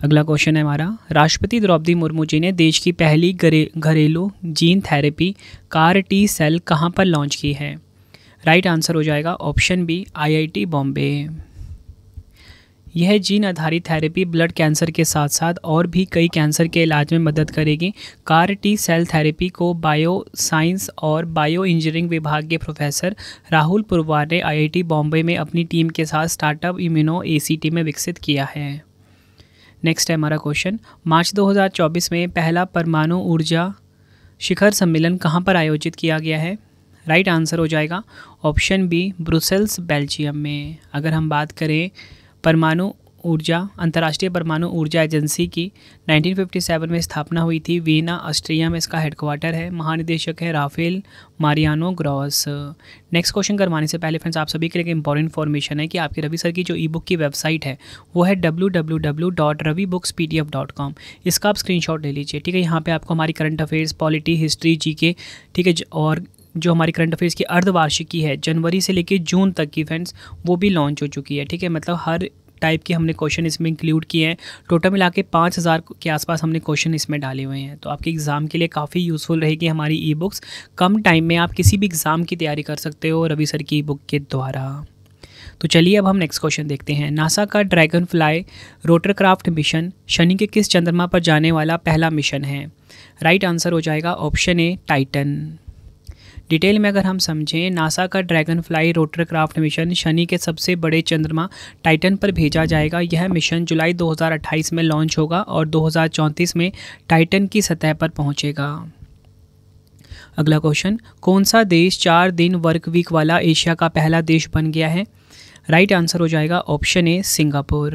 अगला क्वेश्चन है हमारा राष्ट्रपति द्रौपदी मुर्मू जी ने देश की पहली घरेलू gene therapy CAR T cell कहाँ पर लॉन्च की है राइट आंसर हो जाएगा ऑप्शन बी आईआईटी बॉम्बे यह जीन आधारित थेरेपी ब्लड कैंसर के साथ साथ और भी कई कैंसर के इलाज में मदद करेगी कार टी सेल थेरेपी को बायो साइंस और बायो इंजीनियरिंग विभाग के प्रोफेसर राहुल पुरवार ने आईआईटी बॉम्बे में अपनी टीम के साथ स्टार्टअप इम्यूनो एसीटी में विकसित किया है नेक्स्ट है हमारा क्वेश्चन मार्च 2024 में पहला परमाणु ऊर्जा शिखर सम्मेलन कहाँ पर आयोजित किया गया है राइट right आंसर हो जाएगा ऑप्शन बी ब्रुसेल्स बेल्जियम में अगर हम बात करें परमाणु ऊर्जा अंतर्राष्ट्रीय परमाणु ऊर्जा एजेंसी की 1957 में स्थापना हुई थी वीना ऑस्ट्रिया में इसका हेडक्वार्टर है महानिदेशक है Rafael Mariano Grossi next question करवाने से पहले फ्रेंड्स आप सभी के लिए इंपॉर्टेंट इन्फॉर्मेशन है कि आपके रवि सर की जो ई बुक की वेबसाइट है वो है W W W dot Ravi books P F dot com इसका आप स्क्रीन शॉट ले लीजिए ठीक है यहाँ पर आपको हमारी current affairs polity history G K ठीक है और जो हमारी करंट अफेयर्स की अर्धवार्षिकी है जनवरी से लेकर जून तक की फ्रेंड्स वो भी लॉन्च हो चुकी है ठीक है मतलब हर टाइप के हमने क्वेश्चन इसमें इंक्लूड किए हैं टोटल मिला के पाँच हज़ार के आसपास हमने क्वेश्चन इसमें डाले हुए हैं तो आपके एग्ज़ाम के लिए काफ़ी यूज़फुल रहेगी हमारी ई बुक्स कम टाइम में आप किसी भी एग्ज़ाम की तैयारी कर सकते हो रवि सर की ई बुक के द्वारा तो चलिए अब हम नेक्स्ट क्वेश्चन देखते हैं नासा का ड्रैगन फ्लाई रोटरक्राफ्ट मिशन शनि के किस चंद्रमा पर जाने वाला पहला मिशन है राइट आंसर हो जाएगा ऑप्शन ए टाइटन डिटेल में अगर हम समझें नासा का Dragonfly rotorcraft mission शनि के सबसे बड़े चंद्रमा टाइटन पर भेजा जाएगा यह मिशन जुलाई 2028 में लॉन्च होगा और 2034 में टाइटन की सतह पर पहुंचेगा अगला क्वेश्चन कौन सा देश चार दिन वर्क वीक वाला एशिया का पहला देश बन गया है राइट आंसर हो जाएगा ऑप्शन ए सिंगापुर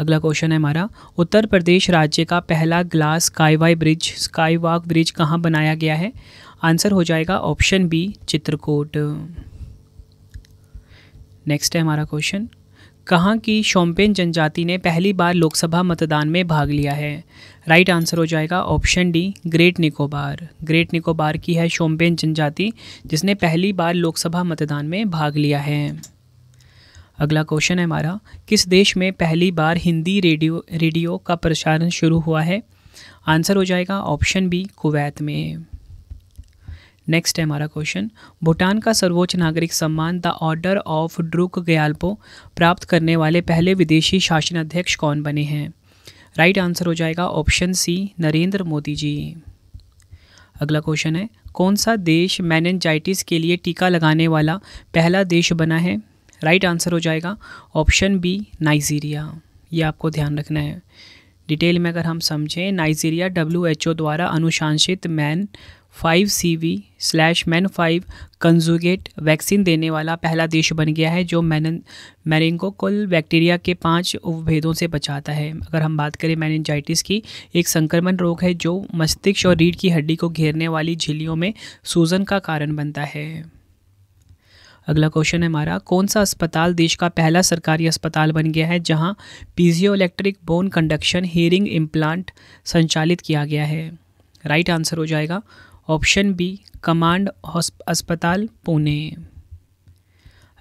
अगला क्वेश्चन है हमारा उत्तर प्रदेश राज्य का पहला glass skyway bridge sky bridge कहाँ बनाया गया है आंसर हो जाएगा ऑप्शन बी चित्रकूट नेक्स्ट है हमारा क्वेश्चन कहाँ की शोम्पेन जनजाति ने पहली बार लोकसभा मतदान में भाग लिया है राइट आंसर हो जाएगा option D great Nicobar great Nicobar की है शोम्पेन जनजाति जिसने पहली बार लोकसभा मतदान में भाग लिया है अगला क्वेश्चन है हमारा किस देश में पहली बार हिंदी रेडियो रेडियो का प्रसारण शुरू हुआ है आंसर हो जाएगा ऑप्शन बी कुवैत में नेक्स्ट है हमारा क्वेश्चन भूटान का सर्वोच्च नागरिक सम्मान the order of Druk Gyalpo प्राप्त करने वाले पहले विदेशी शासनाध्यक्ष कौन बने हैं राइट आंसर हो जाएगा ऑप्शन सी नरेंद्र मोदी जी अगला क्वेश्चन है कौन सा देश मैनजाइटिस के लिए टीका लगाने वाला पहला देश बना है राइट आंसर हो जाएगा ऑप्शन बी नाइजीरिया ये आपको ध्यान रखना है डिटेल में अगर हम समझें नाइजीरिया डब्ल्यू द्वारा अनुशंसित men five C V slash men five conjugate vaccine देने वाला पहला देश बन गया है जो मैन मैरिंगोकोल बैक्टीरिया के पांच उपभेदों से बचाता है अगर हम बात करें मैनजाइटिस की एक संक्रमण रोग है जो मस्तिष्क और रीढ़ की हड्डी को घेरने वाली झिल्लियों में सूजन का कारण बनता है अगला क्वेश्चन है हमारा कौन सा अस्पताल देश का पहला सरकारी अस्पताल बन गया है जहां piezo electric bone conduction hearing implant संचालित किया गया है राइट right आंसर हो जाएगा ऑप्शन बी कमांड अस्पताल पुणे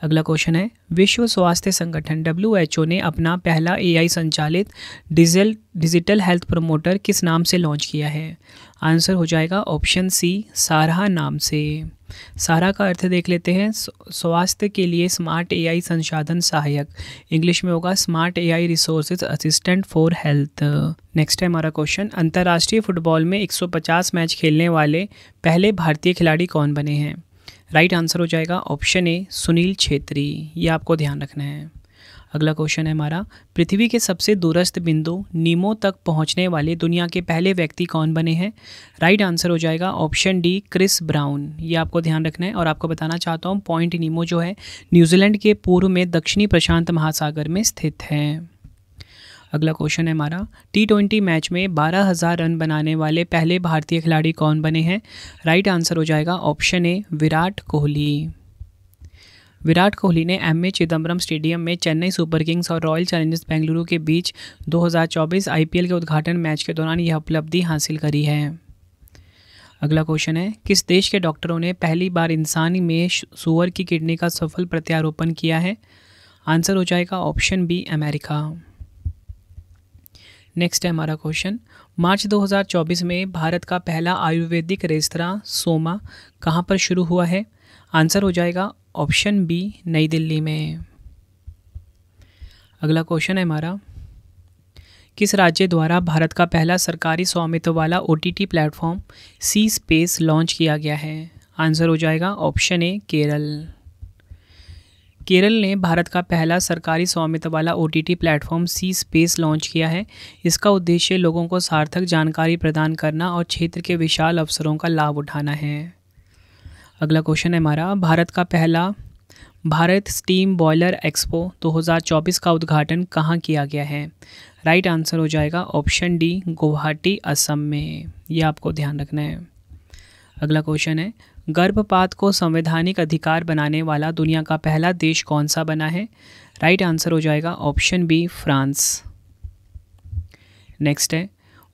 अगला क्वेश्चन है विश्व स्वास्थ्य संगठन डब्ल्यू ने अपना पहला एआई संचालित डिजिटल डिजिटल हेल्थ प्रमोटर किस नाम से लॉन्च किया है आंसर हो जाएगा ऑप्शन सी सारा नाम से सारा का अर्थ देख लेते हैं स्वास्थ्य के लिए स्मार्ट एआई संसाधन सहायक इंग्लिश में होगा smart AI resources assistant for health next है हमारा क्वेश्चन अंतर्राष्ट्रीय फुटबॉल में 150 मैच खेलने वाले पहले भारतीय खिलाड़ी कौन बने हैं राइट आंसर हो जाएगा ऑप्शन ए सुनील छेत्री ये आपको ध्यान रखना है अगला क्वेश्चन है हमारा पृथ्वी के सबसे दूरस्थ बिंदु नीमो तक पहुंचने वाले दुनिया के पहले व्यक्ति कौन बने हैं राइट आंसर हो जाएगा ऑप्शन डी क्रिस ब्राउन ये आपको ध्यान रखना है और आपको बताना चाहता हूँ पॉइंट नीमो जो है न्यूजीलैंड के पूर्व में दक्षिणी प्रशांत महासागर में स्थित है अगला क्वेश्चन है हमारा टी ट्वेंटी मैच में बारह हज़ार रन बनाने वाले पहले भारतीय खिलाड़ी कौन बने हैं राइट आंसर हो जाएगा ऑप्शन ए विराट कोहली विराट कोहली ने एम ए चिदम्बरम स्टेडियम में चेन्नई सुपर किंग्स और रॉयल चैलेंजर्स बेंगलुरु के बीच 2024 आईपीएल के उद्घाटन मैच के दौरान यह उपलब्धि हासिल करी है अगला क्वेश्चन है किस देश के डॉक्टरों ने पहली बार इंसान में सुअर की किडनी का सफल प्रत्यारोपण किया है आंसर हो जाएगा ऑप्शन बी अमेरिका नेक्स्ट है हमारा क्वेश्चन मार्च 2024 में भारत का पहला आयुर्वेदिक रेस्तरा सोमा कहाँ पर शुरू हुआ है आंसर हो जाएगा ऑप्शन बी नई दिल्ली में अगला क्वेश्चन है हमारा किस राज्य द्वारा भारत का पहला सरकारी स्वामित्व वाला O T T platform C space launch किया गया है आंसर हो जाएगा ऑप्शन ए केरल केरल ने भारत का पहला सरकारी स्वामित्व वाला O T T platform C space launch किया है इसका उद्देश्य लोगों को सार्थक जानकारी प्रदान करना और क्षेत्र के विशाल अवसरों का लाभ उठाना है अगला क्वेश्चन है हमारा भारत का पहला भारत स्टीम बॉयलर एक्सपो 2024 का उद्घाटन कहाँ किया गया है राइट आंसर हो जाएगा ऑप्शन डी गुवाहाटी असम में ये आपको ध्यान रखना है अगला क्वेश्चन है गर्भपात को संवैधानिक अधिकार बनाने वाला दुनिया का पहला देश कौन सा बना है राइट आंसर हो जाएगा ऑप्शन बी फ्रांस नेक्स्ट है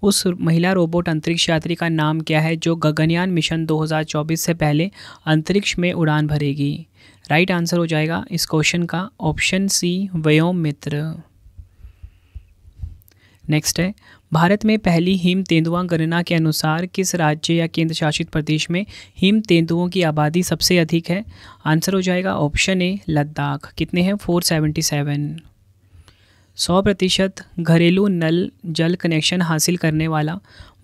उस महिला रोबोट अंतरिक्ष यात्री का नाम क्या है जो गगनयान मिशन 2024 से पहले अंतरिक्ष में उड़ान भरेगी राइट आंसर हो जाएगा इस क्वेश्चन का ऑप्शन सी व्योम मित्र नेक्स्ट है भारत में पहली हिम तेंदुआ गणना के अनुसार किस राज्य या केंद्र शासित प्रदेश में हिम तेंदुओं की आबादी सबसे अधिक है आंसर हो जाएगा ऑप्शन ए लद्दाख कितने हैं 477 सौ प्रतिशत घरेलू नल जल कनेक्शन हासिल करने वाला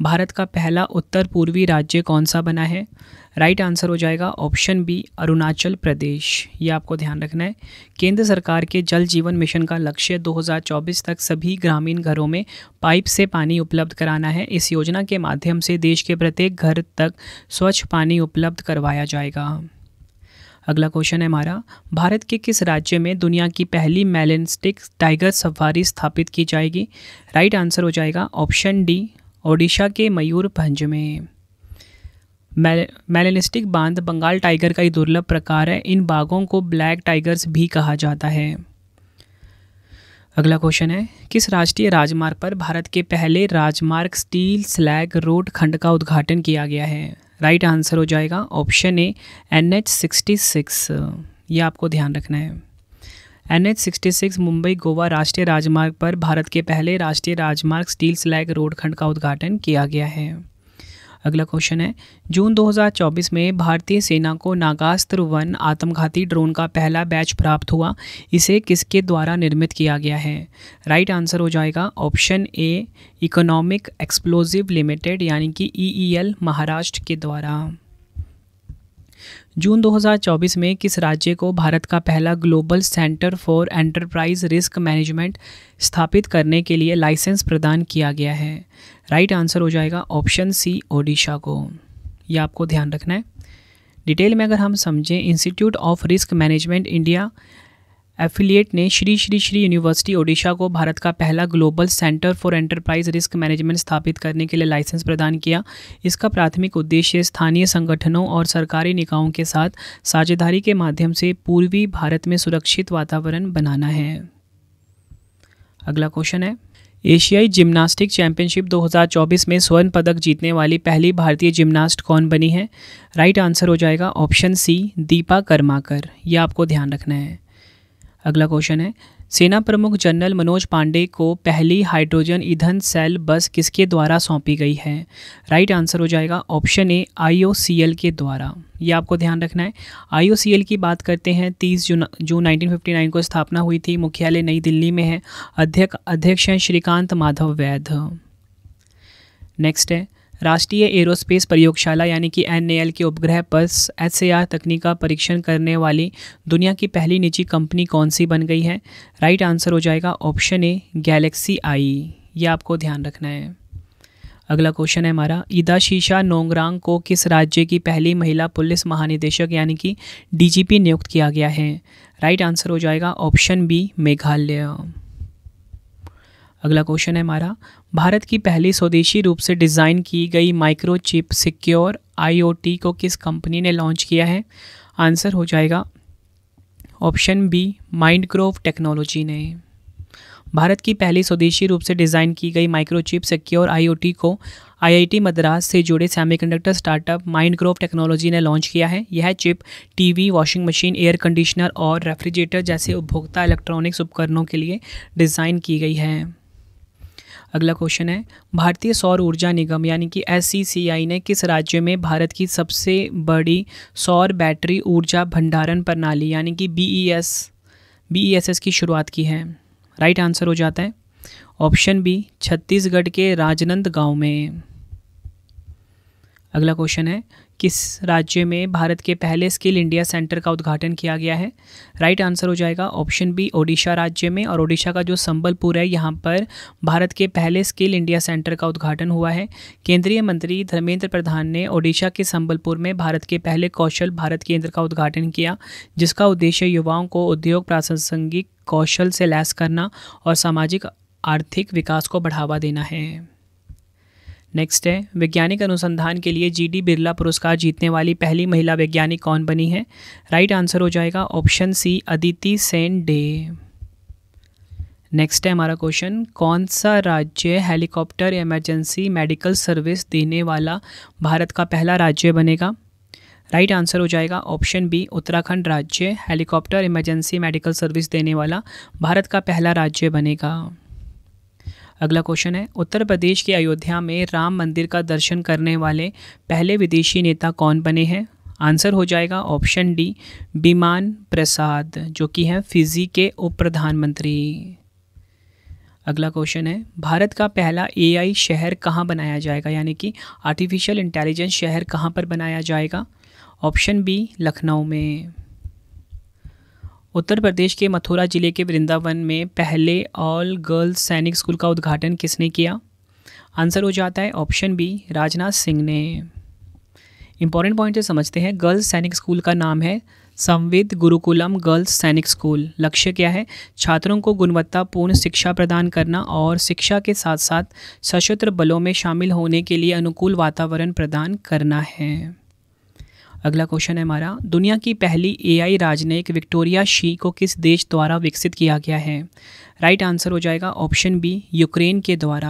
भारत का पहला उत्तर पूर्वी राज्य कौन सा बना है राइट आंसर हो जाएगा ऑप्शन बी अरुणाचल प्रदेश ये आपको ध्यान रखना है केंद्र सरकार के जल जीवन मिशन का लक्ष्य 2024 तक सभी ग्रामीण घरों में पाइप से पानी उपलब्ध कराना है इस योजना के माध्यम से देश के प्रत्येक घर तक स्वच्छ पानी उपलब्ध करवाया जाएगा अगला क्वेश्चन है हमारा भारत के किस राज्य में दुनिया की पहली मेलेनस्टिक टाइगर सफारी स्थापित की जाएगी राइट आंसर हो जाएगा ऑप्शन डी ओडिशा के मयूरभंज में मेलेनिस्टिक बांध बंगाल टाइगर का ही दुर्लभ प्रकार है इन बाघों को ब्लैक टाइगर्स भी कहा जाता है अगला क्वेश्चन है किस राष्ट्रीय राजमार्ग पर भारत के पहले राजमार्ग स्टील स्लैग रोड खंड का उद्घाटन किया गया है राइट right आंसर हो जाएगा option A N H sixty six ये आपको ध्यान रखना है N H sixty six Mumbai Goa राष्ट्रीय राजमार्ग पर भारत के पहले राष्ट्रीय राजमार्ग स्टील स्लैग रोड खंड का उद्घाटन किया गया है अगला क्वेश्चन है जून 2024 में भारतीय सेना को नागास्त्र वन आत्मघाती ड्रोन का पहला बैच प्राप्त हुआ इसे किसके द्वारा निर्मित किया गया है राइट आंसर हो जाएगा option A economic explosives limited यानी कि ई e e महाराष्ट्र के द्वारा जून 2024 में किस राज्य को भारत का पहला global centre for enterprise risk management स्थापित करने के लिए लाइसेंस प्रदान किया गया है राइट आंसर हो जाएगा ऑप्शन सी ओडिशा को ये आपको ध्यान रखना है डिटेल में अगर हम समझें institute of risk management India affiliate ने श्री श्री श्री यूनिवर्सिटी ओडिशा को भारत का पहला global centre for enterprise risk management स्थापित करने के लिए लाइसेंस प्रदान किया इसका प्राथमिक उद्देश्य स्थानीय संगठनों और सरकारी निकायों के साथ साझेदारी के माध्यम से पूर्वी भारत में सुरक्षित वातावरण बनाना है अगला क्वेश्चन है एशियाई जिम्नास्टिक चैंपियनशिप 2024 में स्वर्ण पदक जीतने वाली पहली भारतीय जिम्नास्ट कौन बनी है राइट आंसर हो जाएगा ऑप्शन सी दीपा कर्माकर यह आपको ध्यान रखना है अगला क्वेश्चन है सेना प्रमुख जनरल मनोज पांडे को पहली हाइड्रोजन ईंधन सेल बस किसके द्वारा सौंपी गई है राइट आंसर हो जाएगा ऑप्शन ए आईओसीएल के द्वारा ये आपको ध्यान रखना है आईओसीएल की बात करते हैं 30 जून जून 1959 को स्थापना हुई थी मुख्यालय नई दिल्ली में है अध्यक्ष अध्यक्ष हैं श्रीकांत माधव वैद नेक्स्ट है राष्ट्रीय एरोस्पेस प्रयोगशाला यानी कि एन के उपग्रह पर एस तकनीक का परीक्षण करने वाली दुनिया की पहली निजी कंपनी कौन सी बन गई है राइट आंसर हो जाएगा ऑप्शन ए गैलेक्सी आई ये आपको ध्यान रखना है अगला क्वेश्चन है हमारा ईदा शीशा नोंगरांग को किस राज्य की पहली महिला पुलिस महानिदेशक यानी कि डीजीपी नियुक्त किया गया है राइट आंसर हो जाएगा ऑप्शन बी मेघालय अगला क्वेश्चन है हमारा भारत की पहली स्वदेशी रूप से डिज़ाइन की गई माइक्रोचिप सिक्योर आईओटी को किस कंपनी ने लॉन्च किया है आंसर हो जाएगा option B Mindgrove technology ने भारत की पहली स्वदेशी रूप से डिज़ाइन की गई माइक्रोचिप सिक्योर आईओटी को आईआईटी मद्रास से जुड़े semiconductor startup Mindgrove technology ने लॉन्च किया है यह chip TV, washing machine air conditioner और रेफ्रिजरेटर जैसे उपभोक्ता इलेक्ट्रॉनिक्स उपकरणों के लिए डिज़ाइन की गई है अगला क्वेश्चन है भारतीय सौर ऊर्जा निगम यानी कि एस ने किस राज्य में भारत की सबसे बड़ी सौर बैटरी ऊर्जा भंडारण प्रणाली यानी कि बी ई एस की शुरुआत की है राइट आंसर हो जाता है ऑप्शन बी छत्तीसगढ़ के राजनंद गांव में अगला क्वेश्चन है किस राज्य में भारत के पहले स्किल इंडिया सेंटर का उद्घाटन किया गया है राइट आंसर हो जाएगा ऑप्शन बी ओडिशा राज्य में और ओडिशा का जो संबलपुर है यहाँ पर भारत के पहले स्किल इंडिया सेंटर का उद्घाटन हुआ है केंद्रीय मंत्री धर्मेंद्र प्रधान ने ओडिशा के संबलपुर में भारत के पहले कौशल भारत केंद्र का उद्घाटन किया जिसका उद्देश्य युवाओं को उद्योग प्रासंगिक कौशल से लैस करना और सामाजिक आर्थिक विकास को बढ़ावा देना है नेक्स्ट है वैज्ञानिक अनुसंधान के लिए जी डी बिरला पुरस्कार जीतने वाली पहली महिला वैज्ञानिक कौन बनी है राइट आंसर हो जाएगा option C Aditi Sen De next है हमारा क्वेश्चन कौन सा राज्य हेलीकॉप्टर इमरजेंसी मेडिकल सर्विस देने वाला भारत का पहला राज्य बनेगा राइट आंसर हो जाएगा ऑप्शन बी उत्तराखंड राज्य हेलीकॉप्टर इमरजेंसी मेडिकल सर्विस देने वाला भारत का पहला राज्य बनेगा अगला क्वेश्चन है उत्तर प्रदेश के अयोध्या में राम मंदिर का दर्शन करने वाले पहले विदेशी नेता कौन बने हैं आंसर हो जाएगा ऑप्शन डी विमान प्रसाद जो कि हैं फिजी के उप प्रधानमंत्री अगला क्वेश्चन है भारत का पहला एआई शहर कहाँ बनाया जाएगा यानी कि आर्टिफिशियल इंटेलिजेंस शहर कहाँ पर बनाया जाएगा ऑप्शन बी लखनऊ में उत्तर प्रदेश के मथुरा जिले के वृंदावन में पहले ऑल गर्ल्स सैनिक स्कूल का उद्घाटन किसने किया आंसर हो जाता है ऑप्शन बी राजनाथ सिंह ने इंपॉर्टेंट पॉइंट से समझते हैं गर्ल्स सैनिक स्कूल का नाम है संविद गुरुकुलम गर्ल्स सैनिक स्कूल लक्ष्य क्या है छात्रों को गुणवत्तापूर्ण शिक्षा प्रदान करना और शिक्षा के साथ साथ सशस्त्र बलों में शामिल होने के लिए अनुकूल वातावरण प्रदान करना है अगला क्वेश्चन है हमारा दुनिया की पहली एआई राजनयिक विक्टोरिया शी को किस देश द्वारा विकसित किया गया है राइट आंसर हो जाएगा ऑप्शन बी यूक्रेन के द्वारा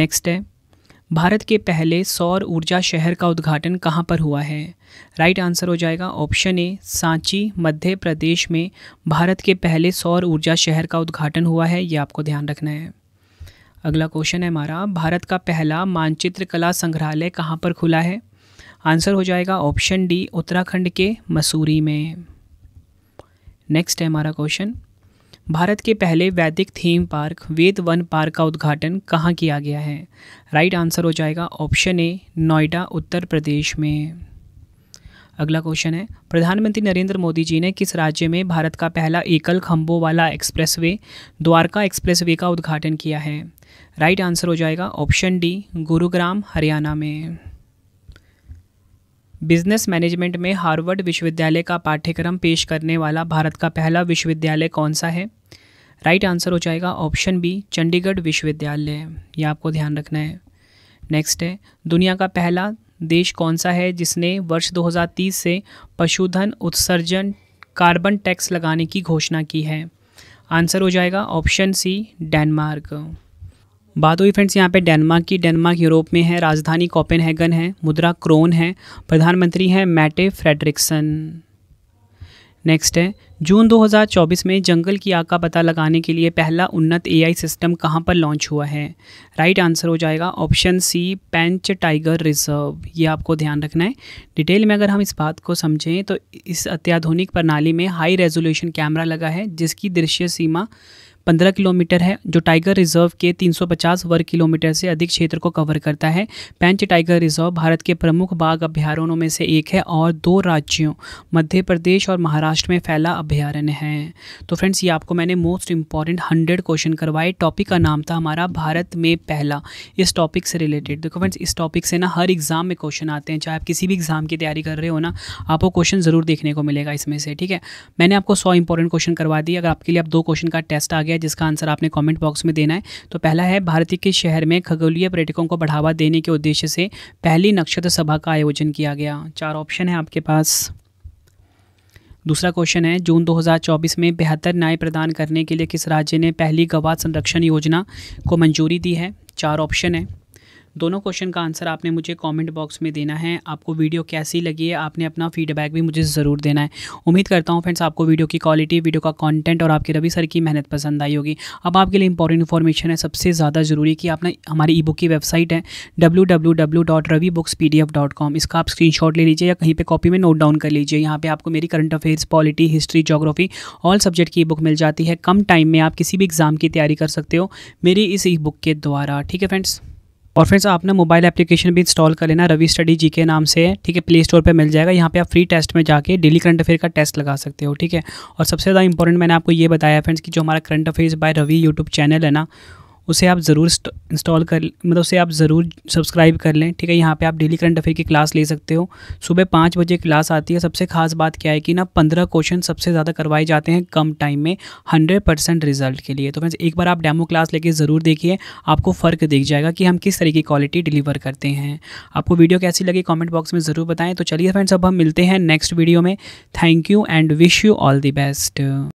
नेक्स्ट है भारत के पहले सौर ऊर्जा शहर का उद्घाटन कहाँ पर हुआ है राइट आंसर हो जाएगा ऑप्शन ए सांची मध्य प्रदेश में भारत के पहले सौर ऊर्जा शहर का उद्घाटन हुआ है ये आपको ध्यान रखना है अगला क्वेश्चन है हमारा भारत का पहला मानचित्र कला संग्रहालय कहाँ पर खुला है आंसर हो जाएगा ऑप्शन डी उत्तराखंड के मसूरी में नेक्स्ट है हमारा क्वेश्चन भारत के पहले वैदिक theme park Ved Van park का उद्घाटन कहाँ किया गया है राइट आंसर हो जाएगा ऑप्शन ए नोएडा उत्तर प्रदेश में अगला क्वेश्चन है प्रधानमंत्री नरेंद्र मोदी जी ने किस राज्य में भारत का पहला एकल खम्बों वाला एक्सप्रेसवे द्वारका एक्सप्रेसवे का उद्घाटन किया है राइट आंसर हो जाएगा ऑप्शन डी गुरुग्राम हरियाणा में बिजनेस मैनेजमेंट में हार्वर्ड विश्वविद्यालय का पाठ्यक्रम पेश करने वाला भारत का पहला विश्वविद्यालय कौन सा है राइट आंसर हो जाएगा ऑप्शन बी चंडीगढ़ विश्वविद्यालय यह आपको ध्यान रखना है नेक्स्ट है दुनिया का पहला देश कौन सा है जिसने वर्ष 2030 से पशुधन उत्सर्जन कार्बन टैक्स लगाने की घोषणा की है आंसर हो जाएगा ऑप्शन सी डेनमार्क बात हुई फ्रेंड्स यहाँ पे डेनमार्क की डेनमार्क यूरोप में है राजधानी हैगन है मुद्रा क्रोन है प्रधानमंत्री हैं मैटे फ्रेडरिक्सन नेक्स्ट है जून 2024 में जंगल की आग का पता लगाने के लिए पहला उन्नत एआई सिस्टम कहाँ पर लॉन्च हुआ है राइट आंसर हो जाएगा option C Pench tiger reserve ये आपको ध्यान रखना है डिटेल में अगर हम इस बात को समझें तो इस अत्याधुनिक प्रणाली में हाई रेजोल्यूशन कैमरा लगा है जिसकी दृश्य सीमा पंद्रह किलोमीटर है जो टाइगर रिजर्व के तीन सौ पचास वर्ग किलोमीटर से अधिक क्षेत्र को कवर करता है पेंच टाइगर रिजर्व भारत के प्रमुख बाघ अभ्यारण्यों में से एक है और दो राज्यों मध्य प्रदेश और महाराष्ट्र में फैला अभ्यारण्य है तो फ्रेंड्स ये आपको मैंने मोस्ट इंपॉर्टेंट हंड्रेड क्वेश्चन करवाए टॉपिक का नाम था हमारा भारत में पहला इस टॉपिक से रिलेटेड देखो फ्रेंड्स इस टॉपिक से ना हर एग्ज़ाम में क्वेश्चन आते हैं चाहे आप किसी भी एग्ज़ाम की तैयारी कर रहे हो ना आपको क्वेश्चन ज़रूर देखने को मिलेगा इसमें से ठीक है मैंने आपको सौ इंपॉर्टेंट क्वेश्चन करवा दिए अगर आपके लिए आप दो क्वेश्चन का टेस्ट आ गया गया जिसका आंसर आपने कमेंट बॉक्स में देना है तो पहला है भारतीय के शहर में खगोलीय पर्यटकों को बढ़ावा देने के उद्देश्य से पहली नक्षत्र सभा का आयोजन किया गया चार ऑप्शन है आपके पास दूसरा क्वेश्चन है जून 2024 में बेहतर न्याय प्रदान करने के लिए किस राज्य ने पहली गवाह संरक्षण योजना को मंजूरी दी है चार ऑप्शन है दोनों क्वेश्चन का आंसर आपने मुझे कमेंट बॉक्स में देना है आपको वीडियो कैसी लगी है आपने अपना फीडबैक भी मुझे ज़रूर देना है उम्मीद करता हूँ फ्रेंड्स आपको वीडियो की क्वालिटी वीडियो का कॉन्टेंट और आपके रवि सर की मेहनत पसंद आई होगी अब आपके लिए इंपॉर्टेंट इन्फॉर्मेशन है सबसे ज़्यादा ज़रूरी कि आपने हमारी ई बुक की वेबसाइट है डब्ल्यू इसका आप स्क्रीन ले लीजिए या कहीं पर कॉपी में नोट डाउन कर लीजिए यहाँ पर आपको मेरी current affairs polity history geography all subject की ई बुक मिल जाती है कम टाइम में आप किसी भी एग्ज़ाम की तैयारी कर सकते हो मेरी इस ई बुक के द्वारा ठीक है फ्रेंड्स और फ्रेंड्स आपने मोबाइल एप्लीकेशन भी इंस्टॉल कर लेना रवि स्टडी जी के नाम से ठीक है प्ले स्टोर पर मिल जाएगा यहाँ पे आप फ्री टेस्ट में जाके डेली करंट अफेयर का टेस्ट लगा सकते हो ठीक है और सबसे ज़्यादा इंपॉर्टेंट मैंने आपको ये बताया फ्रेंड्स कि जो हमारा current affairs by Ravi YouTube channel है ना उसे आप ज़रूर इंस्टॉल कर मतलब उसे आप ज़रूर सब्सक्राइब कर लें ठीक है यहाँ पे आप डेली करंट अफेयर की क्लास ले सकते हो सुबह पाँच बजे क्लास आती है सबसे खास बात क्या है कि ना पंद्रह क्वेश्चन सबसे ज़्यादा करवाए जाते हैं कम टाइम में हंड्रेड परसेंट रिजल्ट के लिए तो फ्रेंड्स एक बार आप डेमो क्लास लेके ज़रूर देखिए आपको फ़र्क दिख जाएगा कि हम किस तरह की क्वालिटी डिलीवर करते हैं आपको वीडियो कैसी लगी कॉमेंट बॉक्स में ज़रूर बताएँ तो चलिए फ्रेंड्स अब हम मिलते हैं नेक्स्ट वीडियो में thank you and wish you all the best